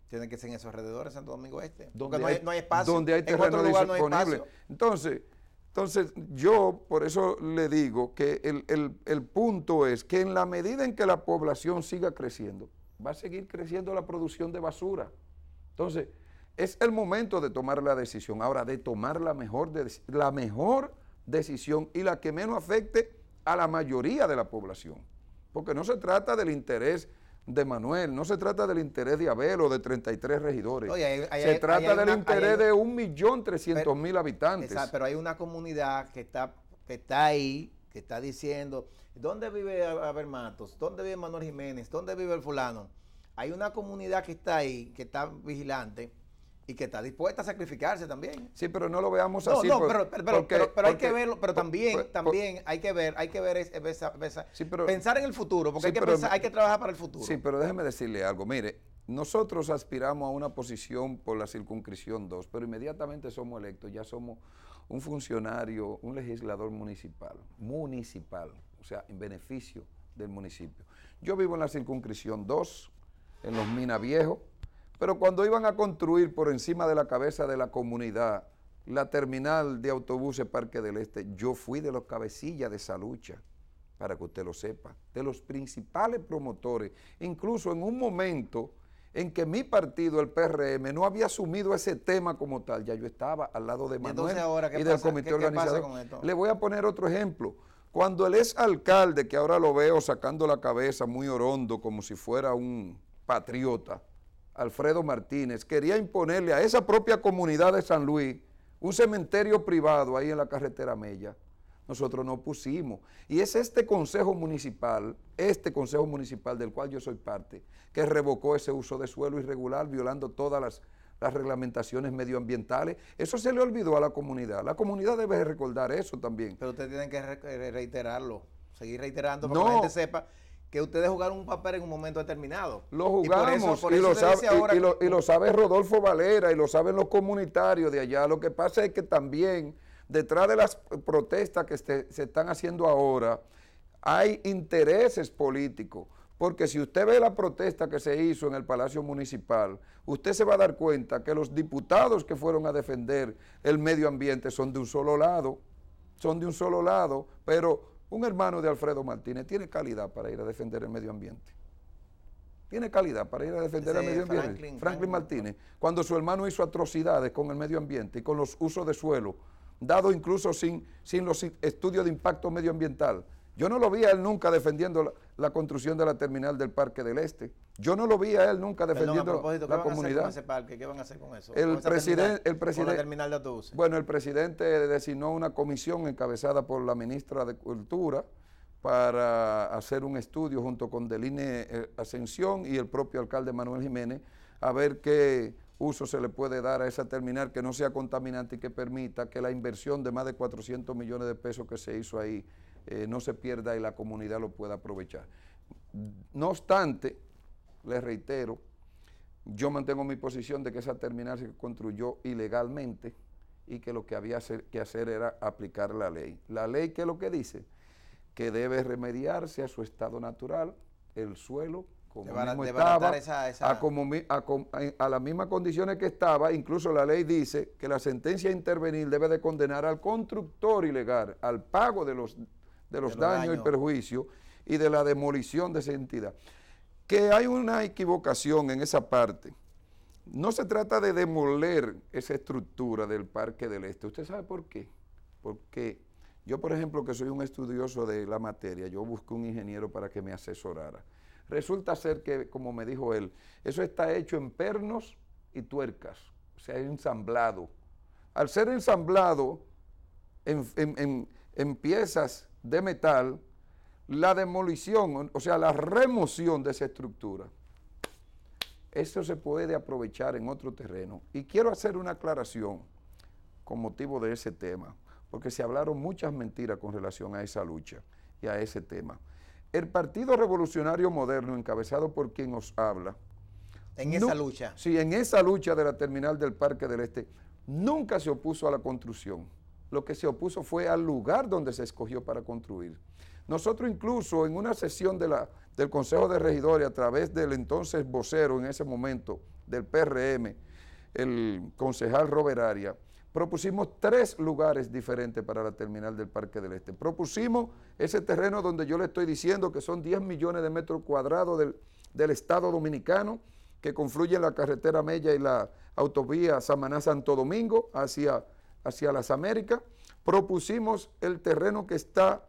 E: Tienen que ser en esos
A: alrededores, Santo Domingo Este. Donde no hay, espacio. Donde hay terreno disponible. No
E: entonces, entonces, yo por eso le digo que el, punto es que en la medida en que la población siga creciendo, va a seguir creciendo la producción de basura. Entonces, es el momento de tomar la decisión. Ahora, de tomar la mejor, de, la mejor decisión y la que menos afecte a la mayoría de la población. Porque no se trata del interés de Manuel, no se trata del interés de Abel o de 33 regidores. se trata del interés de 1.300.000 habitantes. Exacto,
A: pero hay una comunidad que está, que está ahí, que está diciendo, ¿dónde vive Abel Matos? ¿Dónde vive Manuel Jiménez? ¿Dónde vive el fulano? Hay una comunidad que está ahí, que está vigilante y que está dispuesta a sacrificarse también. Sí,
E: pero no lo veamos así. No, no, pero, hay que verlo,
A: pero también, también hay que ver, hay que ver pensar en el futuro, porque hay, que trabajar para el futuro. Sí,
E: pero déjeme decirle algo, mire, nosotros aspiramos a una posición por la circunscripción 2, pero inmediatamente somos electos, ya somos un funcionario, un legislador municipal, municipal, o sea, en beneficio del municipio. Yo vivo en la circunscripción 2, en los Minas Viejos, pero cuando iban a construir por encima de la cabeza de la comunidad la terminal de autobuses Parque del Este, yo fui de los cabecillas de esa lucha, para que usted lo sepa, de los principales promotores, incluso en un momento en que mi partido, el PRM, no había asumido ese tema como tal, ya yo estaba al lado de Manuel y, del comité organizador. Le voy a poner otro ejemplo. Cuando el es alcalde, que ahora lo veo sacando la cabeza muy orondo, como si fuera un patriota, Alfredo Martínez, quería imponerle a esa propia comunidad de San Luis un cementerio privado ahí en la carretera Mella. Nosotros no pusimos. Y es este consejo municipal, este consejo municipal del cual yo soy parte, que revocó ese uso de suelo irregular violando todas las, reglamentaciones medioambientales. Eso se le olvidó a la comunidad. La comunidad debe recordar eso también. Pero ustedes tienen
A: que eh, reiterarlo, seguir reiterando para que la gente
E: sepa que
A: ustedes jugaron un papel en un momento determinado. Lo jugamos y, lo, sabe, Rodolfo
E: Valera y lo saben los comunitarios de allá. Lo que pasa es que también detrás de las protestas que se, se están haciendo ahora hay intereses políticos. Porque si usted ve la protesta que se hizo en el Palacio Municipal, usted se va a dar cuenta que los diputados que fueron a defender el medio ambiente son de un solo lado, son de un solo lado, pero un hermano de Alfredo Martínez tiene calidad para ir a defender el medio ambiente. Tiene calidad para ir a defender el medio ambiente. Franklin, Martínez, cuando su hermano hizo atrocidades con el medio ambiente y con los usos de suelo, dado incluso sin, sin los estudios de impacto medioambiental, yo no lo vi a él nunca defendiendo la, construcción de la terminal del Parque del Este. Yo no lo vi a él nunca defendiendo la comunidad.
A: parque? ¿Qué van a hacer con El, presidente, terminal de Bueno, el
E: presidente designó una comisión encabezada por la ministra de Cultura para hacer un estudio junto con Deline eh, Ascensión y el propio alcalde Manuel Jiménez a ver qué uso se le puede dar a esa terminal que no sea contaminante y que permita que la inversión de más de 400 millones de pesos que se hizo ahí eh, no se pierda y la comunidad lo pueda aprovechar. No obstante, les reitero, yo mantengo mi posición de que esa terminal se construyó ilegalmente y que lo que había que hacer era aplicar la ley. La ley que es lo que dice, que debe remediarse a su estado natural, el suelo, como estaba, A, las mismas condiciones que estaba, incluso la ley dice que la sentencia intervenir debe de condenar al constructor ilegal al pago de los de los, daños, y perjuicios y de la demolición de esa entidad. Que hay una equivocación en esa parte. No se trata de demoler esa estructura del Parque del Este. ¿Usted sabe por qué? Porque yo, por ejemplo, que soy un estudioso de la materia, yo busqué un ingeniero para que me asesorara. Resulta ser que, como me dijo él, eso está hecho en pernos y tuercas, o sea, ensamblado. Al ser ensamblado en, en, en piezas de metal, la demolición, o sea, la remoción de esa estructura. Eso se puede aprovechar en otro terreno. Y quiero hacer una aclaración con motivo de ese tema, porque se hablaron muchas mentiras con relación a esa lucha y a ese tema. El Partido Revolucionario Moderno, encabezado por quien os habla, en esa lucha. Sí, en esa lucha de la terminal del Parque del Este, nunca se opuso a la construcción lo que se opuso fue al lugar donde se escogió para construir. Nosotros incluso en una sesión de la, del Consejo de Regidores a través del entonces vocero en ese momento del PRM, el concejal Robert propusimos tres lugares diferentes para la terminal del Parque del Este. Propusimos ese terreno donde yo le estoy diciendo que son 10 millones de metros cuadrados del, del Estado Dominicano, que confluye la carretera Mella y la autovía Samaná-Santo Domingo hacia hacia las Américas, propusimos el terreno que está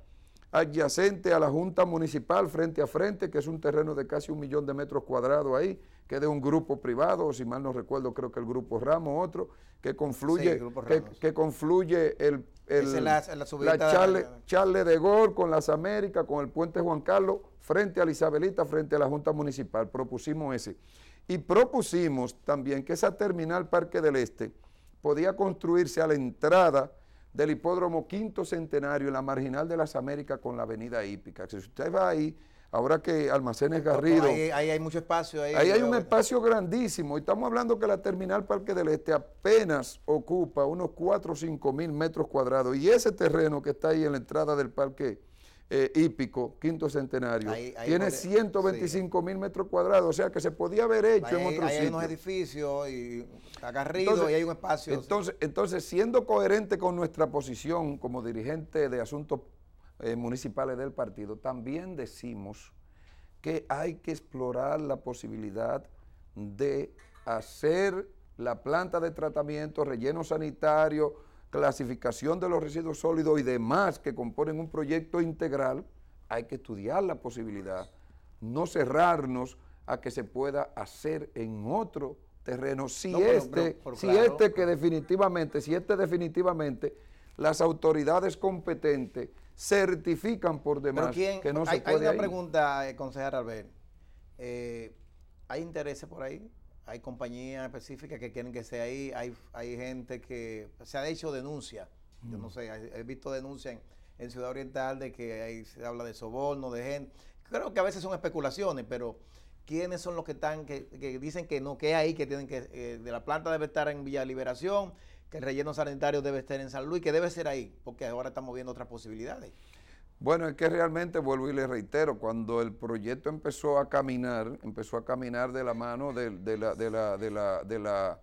E: adyacente a la Junta Municipal frente a frente, que es un terreno de casi un millón de metros cuadrados ahí, que de un grupo privado, si mal no recuerdo, creo que el grupo Ramos, otro, que confluye, que, confluye el, el la, de Gor con las Américas, con el puente Juan Carlos, frente a la Isabelita, frente a la Junta Municipal. Propusimos ese. Y propusimos también que esa terminal Parque del Este podía construirse a la entrada del hipódromo Quinto Centenario en la marginal de las Américas con la avenida Hípica. Si usted va ahí, ahora que Almacenes Garrido... Ahí, ahí hay mucho espacio. Ahí, ahí hay un espacio grandísimo. Y estamos hablando que la terminal Parque del Este apenas ocupa unos 4 o 5 mil metros cuadrados. Y ese terreno que está ahí en la entrada del parque eh, hípico, quinto centenario, tiene 125 mil metros cuadrados, o sea que se podía haber hecho en otro sitio. Hay unos edificios y agarridos y hay un espacio. Entonces, entonces, siendo coherente con nuestra posición como dirigente de asuntos eh, municipales del partido, también decimos que hay que explorar la posibilidad de hacer la planta de tratamiento, relleno sanitario, clasificación de los residuos sólidos y demás que componen un proyecto integral, hay que estudiar la posibilidad, no cerrarnos a que se pueda hacer en otro terreno, si este, si este que definitivamente, si este definitivamente, las autoridades competentes certifican por demás que no hay, se puede. Hay una
A: pregunta, eh, concejal Albert. Eh, ¿Hay intereses por ahí? hay compañías específicas que quieren que sea ahí, hay, hay gente que se ha hecho denuncia, yo no mm. sé, he, visto denuncias en, Ciudad Oriental de que se habla de soborno, de gente, creo que a veces son especulaciones, pero quiénes son los que están, que, dicen que no, que es ahí, que tienen que, eh, de la planta debe estar en Villa Liberación, que el relleno sanitario debe estar en San Luis, que debe ser ahí, porque ahora estamos viendo otras posibilidades.
E: Bueno, es que realmente, vuelvo y le reitero, cuando el proyecto empezó a caminar, empezó a caminar de la mano de, la, de, la, de la,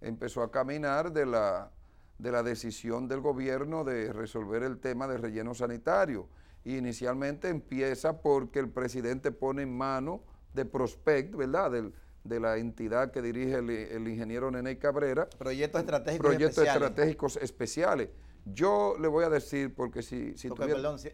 E: empezó a caminar de la, de la decisión del gobierno de resolver el tema de relleno sanitario. Y inicialmente empieza porque el presidente pone en mano de Prospect, ¿verdad? Del, de la entidad que dirige el, ingeniero Nene Cabrera. Proyectos estratégicos Proyectos estratégicos especiales yo le voy a decir, porque si, si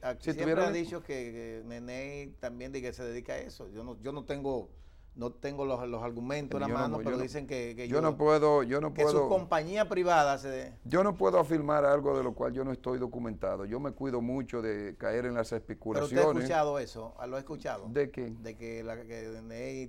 E: ah, siempre ha
A: dicho que, Nene también se dedica a eso. Yo no, yo no tengo no tengo los, los argumentos en la mano, pero dicen que, yo, no puedo, yo no que su compañía privada se
E: Yo no puedo afirmar algo de lo cual yo no estoy documentado. Yo me cuido mucho de caer en las especulaciones. ¿Pero usted ha
A: escuchado eso? ¿Lo ha escuchado? ¿De qué? De que, la,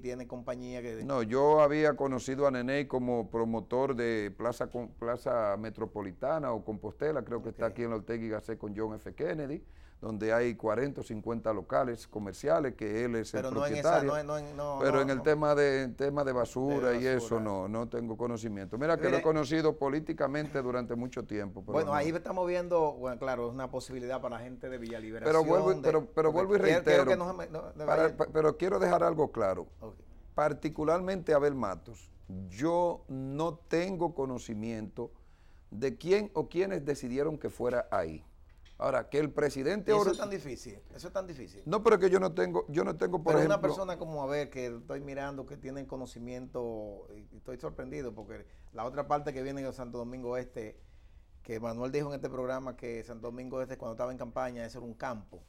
A: tiene compañía que... No,
E: yo había conocido a Nenei como promotor de Plaza, Plaza Metropolitana o Compostela, creo que está aquí en la Ortega y Gasset con John F. Kennedy donde hay 40 o 50 locales comerciales que él es pero el no propietario. En esa, no, en, no, pero en el tema de tema de basura, y eso no, no tengo conocimiento. Mira que lo he eh, conocido políticamente durante mucho tiempo. bueno, ahí
A: estamos viendo, bueno, claro, es una posibilidad para la gente de Villa Liberación. Pero vuelvo, pero, pero vuelvo y reitero. pero
E: quiero dejar algo claro. Particularmente Abel Matos, yo no tengo conocimiento de quién o quiénes decidieron que fuera ahí. Ahora, que el presidente... Eso es tan difícil, eso es tan difícil. No, pero es que yo no tengo, yo no tengo, por pero una
A: persona como, a ver, que estoy mirando, que tiene conocimiento, y estoy sorprendido, porque la otra parte que viene de Santo Domingo Este, que Manuel dijo en este programa que Santo Domingo Este, cuando estaba en campaña, eso era un campo.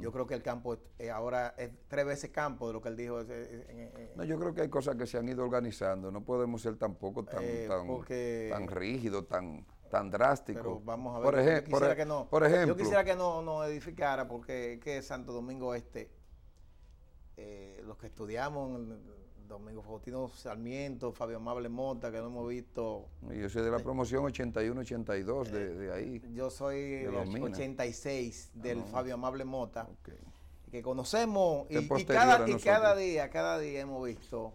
A: Yo creo que el campo eh, ahora es tres veces campo de lo que él dijo. no,
E: yo creo que hay cosas que se han ido organizando. No podemos ser tampoco tan, eh, tan, tan rígido, tan tan drástico. vamos a ver, por, yo que no, por ejemplo, yo quisiera que
A: no, no edificara porque que Santo Domingo Este, eh, los que estudiamos, Domingo Faustino Sarmiento, Fabio Amable Mota, que no hemos visto.
E: Yo soy de la eh, promoción 81-82 de, ahí. Eh, yo soy
A: 86 del ah, Fabio Amable Mota, que conocemos y, y, cada, y cada día, cada día hemos visto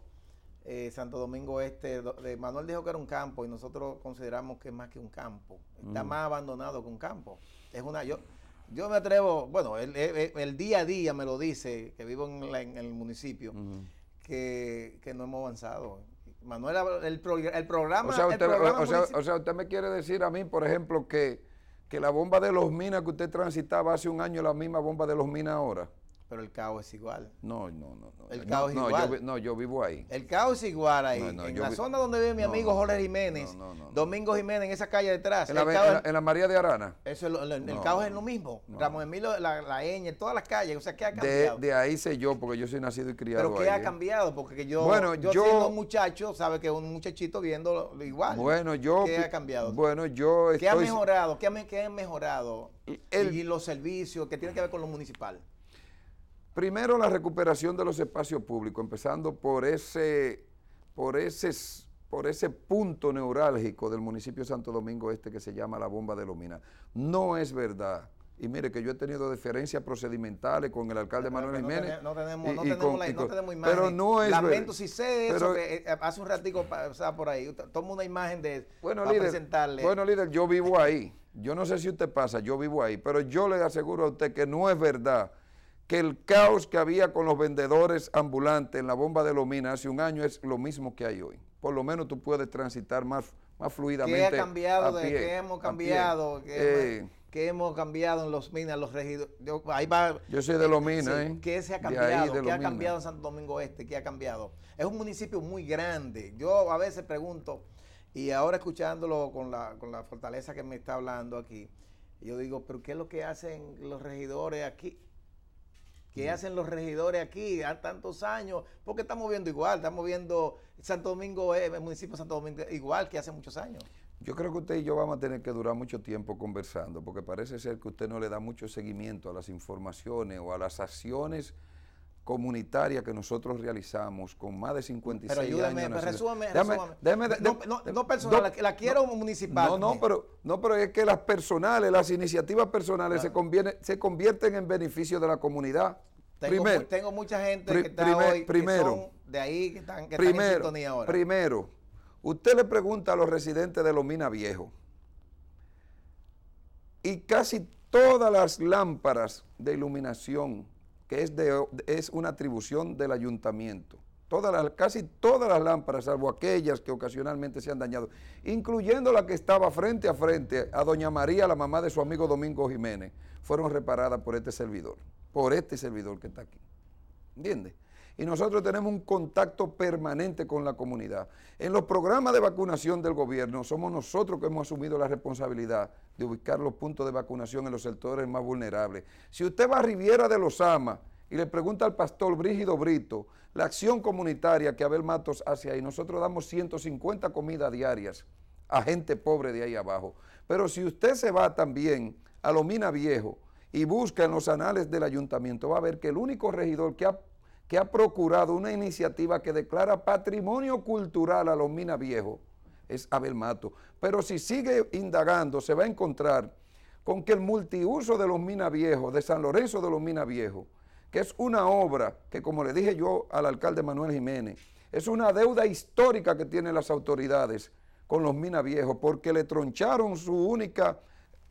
A: eh, Santo Domingo Este, eh, Manuel dijo que era un campo y nosotros consideramos que es más que un campo. Está mm. más abandonado que un campo. Es una, yo, yo me atrevo, bueno, el, día a día me lo dice, que vivo en, el municipio, que, no hemos avanzado. Manuel, el,
E: programa... O sea, usted, me quiere decir a mí, por ejemplo, que, que la bomba de los minas que usted transitaba hace un año es la misma bomba de los minas ahora. Pero el caos es igual. No, no, no.
A: El caos es igual.
E: No yo, vivo ahí. El caos es igual ahí. en la zona
A: donde vive mi amigo Jorge Jiménez, Domingo Jiménez, en esa calle detrás. En la, María de Arana. Eso el, caos es lo mismo. Ramón Emilio, la, la en todas las calles. O sea, ¿qué ha cambiado? De,
E: ahí sé yo, porque yo soy nacido y criado. Pero ¿qué ha ¿eh?
A: cambiado? Porque yo, bueno, yo, siendo un muchacho, sabe que un muchachito viendo igual. Bueno, yo. ¿Qué ha cambiado?
E: Bueno, yo. ¿Qué ha mejorado?
A: ¿Qué ha, qué mejorado?
E: y los servicios que tiene que ver con lo municipal. Primero, la recuperación de los espacios públicos, empezando por ese, por ese, por ese punto neurálgico del municipio Santo Domingo Este que se llama la bomba de Lomina. No es verdad y mire que yo he tenido diferencias procedimentales con el alcalde Manuel Jiménez. No, tenemos, no la, no tenemos imagen. Lamento si sé eso, que
A: eh, hace un ratico pasaba por ahí. Toma una imagen de bueno, para presentarle. Bueno,
E: líder, yo vivo ahí. Yo no sé si usted pasa, yo vivo ahí. Pero yo le aseguro a usted que no es verdad que el caos que había con los vendedores ambulantes en la bomba de Lomina hace un año es lo mismo que hay hoy. Por lo menos tú puedes transitar más, más fluidamente. ¿Qué ha cambiado? ¿Qué hemos cambiado? Eh,
A: ¿Qué, hemos cambiado en los minas, los Yo, yo soy de los eh, minas. eh, ¿Qué se ha cambiado? ¿Qué ha cambiado en Santo Domingo Este? ¿Qué ha cambiado? Es un municipio muy grande. Yo a veces pregunto, y ahora escuchándolo con la, con la fortaleza que me está hablando aquí, yo digo, ¿pero qué es lo que hacen los regidores aquí? ¿Qué hacen los regidores aquí a tantos años, porque estamos viendo igual, estamos viendo Santo Domingo, eh, el municipio de Santo Domingo igual que hace muchos años.
E: Yo creo que usted y yo vamos a tener que durar mucho tiempo conversando, porque parece ser que usted no le da mucho seguimiento a las informaciones o a las acciones comunitarias que nosotros realizamos con más de 56 años. Pero ayúdame, no, personal, la, quiero municipal. No, no, pero, no, pero es que las personales, las iniciativas personales se convierten en beneficio de la comunidad. Tengo,
A: mucha gente que está hoy, primero, de ahí, que están, que primero, ahora.
E: Primero, usted le pregunta a los residentes de Lomina Viejo y casi todas las lámparas de iluminación, que es, de, es una atribución del ayuntamiento, todas las, casi todas las lámparas, salvo aquellas que ocasionalmente se han dañado, incluyendo la que estaba frente a frente a doña María, la mamá de su amigo Domingo Jiménez, fueron reparadas por este servidor por este servidor que está aquí. ¿Entiendes? Y nosotros tenemos un contacto permanente con la comunidad. En los programas de vacunación del gobierno somos nosotros que hemos asumido la responsabilidad de ubicar los puntos de vacunación en los sectores más vulnerables. Si usted va a Riviera de los Amas y le pregunta al pastor Brígido Brito la acción comunitaria que Abel Matos hace ahí, nosotros damos 150 comidas diarias a gente pobre de ahí abajo. Pero si usted se va también a Lomina Viejo, y busca en los anales del ayuntamiento, va a ver que el único regidor que ha, que ha procurado una iniciativa que declara patrimonio cultural a los minas viejos es Abel Mato. Pero si sigue indagando, se va a encontrar con que el multiuso de los minas viejos, de San Lorenzo de los minas viejos, que es una obra que, como le dije yo al alcalde Manuel Jiménez, es una deuda histórica que tienen las autoridades con los minas viejos, porque le troncharon su única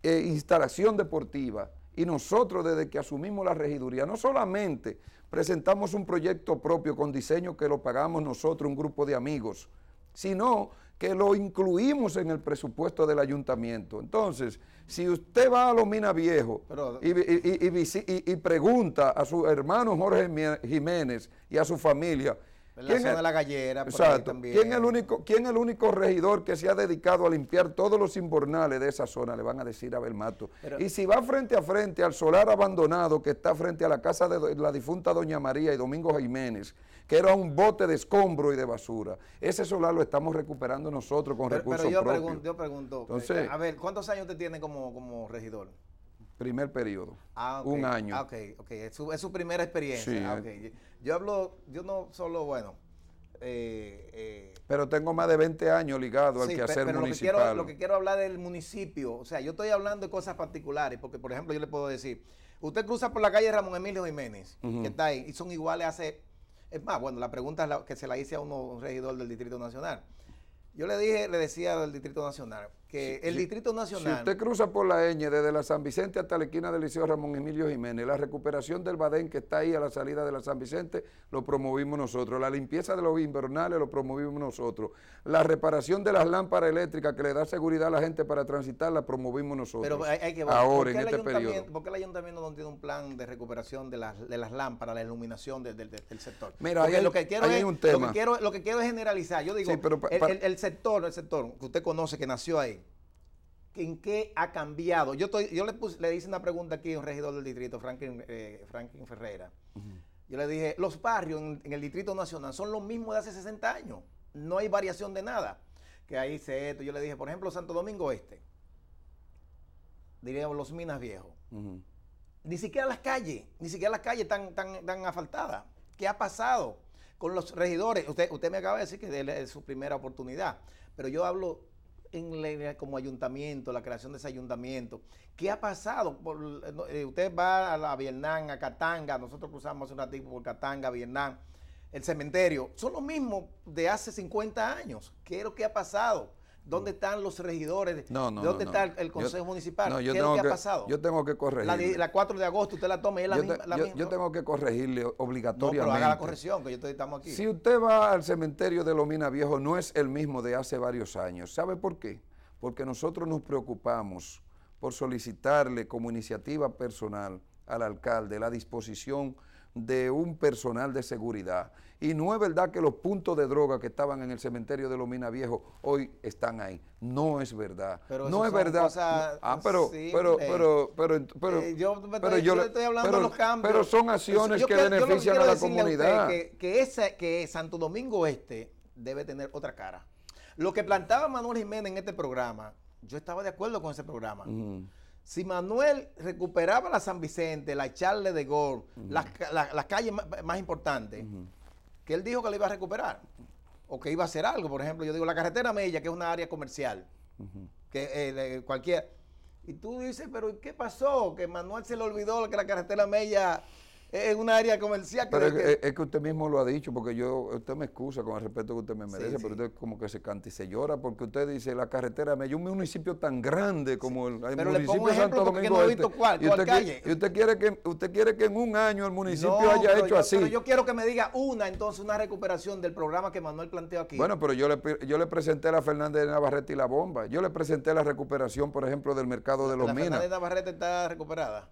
E: eh, instalación deportiva y nosotros desde que asumimos la regiduría, no solamente presentamos un proyecto propio con diseño que lo pagamos nosotros, un grupo de amigos, sino que lo incluimos en el presupuesto del ayuntamiento. Entonces, si usted va a mina Viejo y, y, pregunta a su hermano Jorge Jiménez y a su familia, la de la gallera, exacto. También. ¿Quién, el único, ¿Quién el único regidor que se ha dedicado a limpiar todos los imbornales de esa zona? Le van a decir a Belmato. y si va frente a frente al solar abandonado que está frente a la casa de la difunta Doña María y Domingo Jiménez, que era un bote de escombro y de basura, ese solar lo estamos recuperando nosotros con recursos pero yo propios. Pregunto,
A: yo pregunto, eh, a ver, ¿cuántos años usted tiene como regidor?
E: Primer periodo. Ah, Un año. Ah, ok,
A: ok. Es su, primera experiencia. Ah, eh. Yo hablo, yo no solo, bueno. Eh, eh.
E: pero tengo más de 20 años ligado al quehacer pero municipal. Lo que, quiero, lo que
A: quiero hablar del municipio, o sea, yo estoy hablando de cosas particulares, porque por ejemplo yo le puedo decir, usted cruza por la calle Ramón Emilio Jiménez, que está ahí, y son iguales hace... Es más, bueno, la pregunta es la, que se la hice a uno, un regidor del Distrito Nacional. Yo le dije,
E: le decía al
A: Distrito Nacional, que el Distrito Nacional... Si usted
E: cruza por la Eñe, desde la San Vicente hasta la esquina del Liceo Ramón Emilio Jiménez, la recuperación del Badén que está ahí a la salida de la San Vicente, lo promovimos nosotros. La limpieza de los invernales lo promovimos nosotros. La reparación de las lámparas eléctricas que le da seguridad a la gente para transitar la promovimos nosotros. Pero hay, que ver, ahora, en este periodo.
A: ¿Por qué el ayuntamiento no tiene un plan de recuperación de las, de las lámparas, la iluminación del sector? Mira, hay, lo que quiero es, Lo que quiero, es generalizar. Yo digo, el sector, el sector que usted conoce que nació ahí, en qué ha cambiado. Yo, le, puse, le hice una pregunta aquí a un regidor del distrito, Franklin, eh, Franklin Ferreira. Yo le dije, los barrios en, el Distrito Nacional son los mismos de hace 60 años. No hay variación de nada. Que ahí se esto. Yo le dije, por ejemplo, Santo Domingo Este. Diríamos los Minas Viejos. Ni siquiera las calles, ni siquiera las calles están tan, asfaltadas. ¿Qué ha pasado con los regidores? Usted, usted me acaba de decir que es su primera oportunidad. Pero yo hablo en como ayuntamiento, la creación de ese ayuntamiento? ¿Qué ha pasado? Eh, usted va a, la Vietnam, a Katanga, nosotros cruzamos hace un ratito por Katanga, Vietnam, el cementerio, son los mismos de hace 50 años. ¿Qué es lo que ha pasado? ¿Dónde mm. están los regidores? ¿Dónde está el Consejo Municipal? ¿Qué es lo que, ha pasado? Yo
E: tengo que corregirle. La,
A: 4 de agosto usted la toma es la, misma, yo,
E: tengo que corregirle obligatoriamente. No, haga la corrección,
A: que yo estoy estamos aquí. Si
E: usted va al cementerio de Lomina Viejo, no es el mismo de hace varios años. ¿Sabe por qué? Porque nosotros nos preocupamos por solicitarle como iniciativa personal al alcalde la disposición de un personal de seguridad. Y no es verdad que los puntos de droga que estaban en el cementerio de mina Viejo hoy están ahí. No es verdad. Pero no es verdad. ah, pero, pero, pero, pero, eh, pero, yo, hablando de los cambios. Pero son acciones que benefician a la comunidad. que,
A: que, que Santo Domingo Este debe tener otra cara. Lo que plantaba Manuel Jiménez en este programa, yo estaba de acuerdo con ese programa si Manuel recuperaba la San Vicente, la Charle de Gaulle, las calles más, importantes, que él dijo que la iba a recuperar o que iba a hacer algo. Por ejemplo, yo digo la carretera Mella, que es una área comercial, que eh, cualquier. Y tú dices, pero ¿qué pasó? Que Manuel se le olvidó que la carretera Mella es un área comercial. que, es,
E: que, usted mismo lo ha dicho, porque yo usted me excusa con el respeto que usted me merece, pero usted como que se canta y se llora, porque usted dice, la carretera me un municipio tan grande como el, municipio de Santo Domingo y, usted, quiere que, usted quiere que en un año el municipio haya hecho así. Pero yo
A: quiero que me diga una, entonces, una recuperación del programa que Manuel planteó aquí. Bueno, pero
E: yo le, yo le presenté la Fernández de Navarrete y la bomba. Yo le presenté la recuperación, por ejemplo, del mercado de los minas. La Fernández de
A: Navarrete está recuperada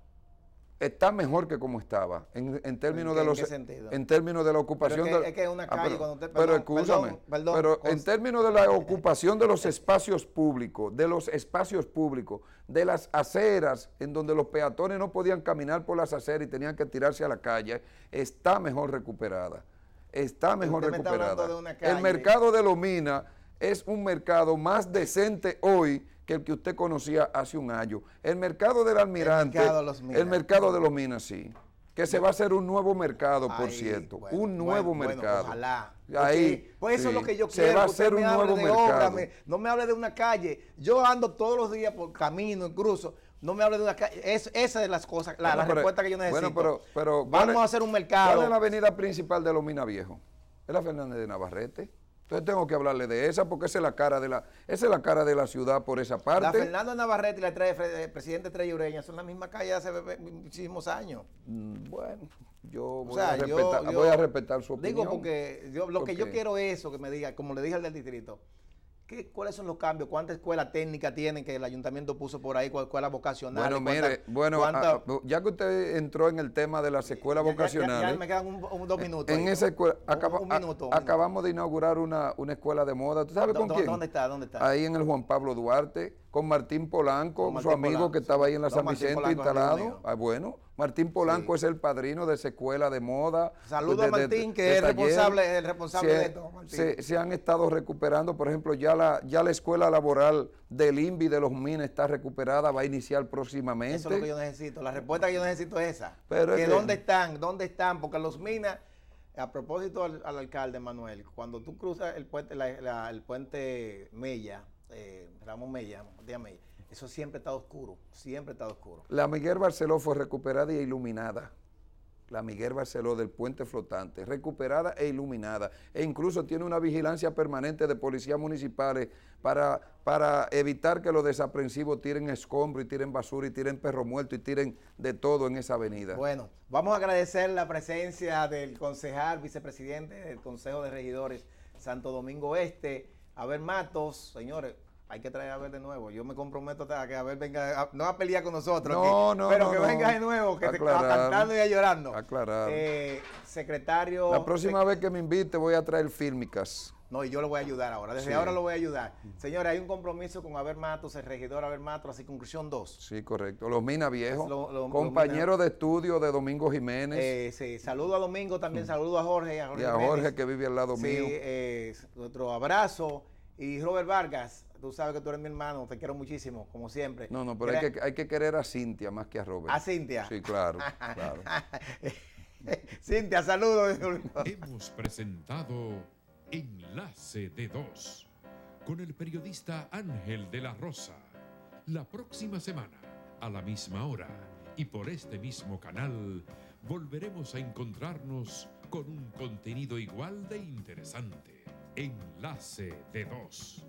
E: está mejor que como estaba en, en términos de los en, términos de la ocupación pero es que, de, es una ah, calle cuando usted, pero en términos de la ocupación de los espacios públicos de los espacios públicos de las aceras en donde los peatones no podían caminar por las aceras y tenían que tirarse a la calle está mejor recuperada está mejor recuperada el mercado de Lomina es un mercado más decente hoy que el que usted conocía hace un año. El mercado del almirante, el mercado, los minas. El mercado de los minas, sí. Que se va a hacer un nuevo mercado, por cierto. un nuevo mercado. ojalá. Ahí, pues eso es lo que yo quiero. Se va un Obra,
A: no me hable de una calle. Yo ando todos los días por camino, incluso, cruzo. No me hable de una calle. Es, esa es las cosas, la, respuesta que yo necesito. Bueno, pero, Vamos a hacer un mercado. ¿Cuál es la
E: avenida principal de los Lomina Viejo? Es la Fernández de Navarrete. Entonces tengo que hablarle de esa porque esa es la cara de la, es la cara de la ciudad por esa parte. La
A: Fernando Navarrete y la trae, eh, presidente Ureña son la misma calle hace muchísimos años. Mm, bueno,
E: yo, voy, a respetar, su opinión. Digo porque lo que yo quiero
A: es eso, que me diga, como le dije al del distrito, ¿Cuáles son los cambios? ¿Cuántas escuelas técnicas tienen que el ayuntamiento puso por ahí? ¿Escuelas vocacionales? Bueno, mire, bueno, ah,
E: ah, ya que usted entró en el tema de las escuelas vocacionales. me quedan un, dos minutos. En esa escuela, acabamos de inaugurar una, una, escuela de moda. ¿Tú sabes con quién? ¿Dónde ¿Dónde está? Ahí en el Juan Pablo Duarte con Martín Polanco, su amigo que estaba ahí en la San Vicente instalado. Ah, bueno, Martín Polanco es el padrino de esa escuela de moda. Saludo a Martín, que es el responsable, responsable de todo. Se, han estado recuperando, por ejemplo, ya la, ya la escuela laboral del INVI de los Minas está recuperada, va a iniciar próximamente. Eso es lo que yo
A: necesito. La respuesta que yo necesito es esa. Pero dónde están, dónde están, porque los minas, a propósito al, alcalde Manuel, cuando tú cruzas el puente, el puente Mella, eh, Ramón Mella, dígame, eso siempre está oscuro, siempre está oscuro.
E: La Miguel Barceló fue recuperada y iluminada. La Miguel Barceló del puente flotante, recuperada e iluminada. E incluso tiene una vigilancia permanente de policías municipales para, para evitar que los desaprensivos tiren escombro y tiren basura y tiren perro muerto y tiren de todo en esa avenida.
A: Bueno, vamos a agradecer la presencia del concejal, vicepresidente del Consejo de Regidores Santo Domingo Este a ver Matos, señores, hay que traer a ver de nuevo. Yo me comprometo a que a ver venga, no a pelear con nosotros, no, no, pero que venga de nuevo, que te, está cantando y a llorando. Aclarado. Eh, secretario. La próxima
E: vez que me invite voy a traer fílmicas.
A: No, y yo lo voy a ayudar ahora. Desde ahora lo voy a ayudar. Señora, hay un compromiso con Haber Matos, el regidor Haber Matos, así conclusión 2.
E: Sí, correcto. Los Viejo, viejos. compañero de estudio de Domingo Jiménez. Eh, sí, saludo a
A: Domingo también, mm. saludo a Jorge. A y a Jorge que vive al lado mío. Sí, otro abrazo. Y Robert Vargas, tú sabes que tú eres mi hermano, te quiero muchísimo, como siempre. No, no, pero hay
E: que, hay que querer a Cintia más que a Robert. ¿A Cintia? Sí, claro, claro.
B: Cintia, saludos. Hemos presentado... Enlace de Dos con el periodista Ángel de la Rosa. La próxima semana, a la misma hora y por este mismo canal, volveremos a encontrarnos con un contenido igual de interesante. Enlace de Dos.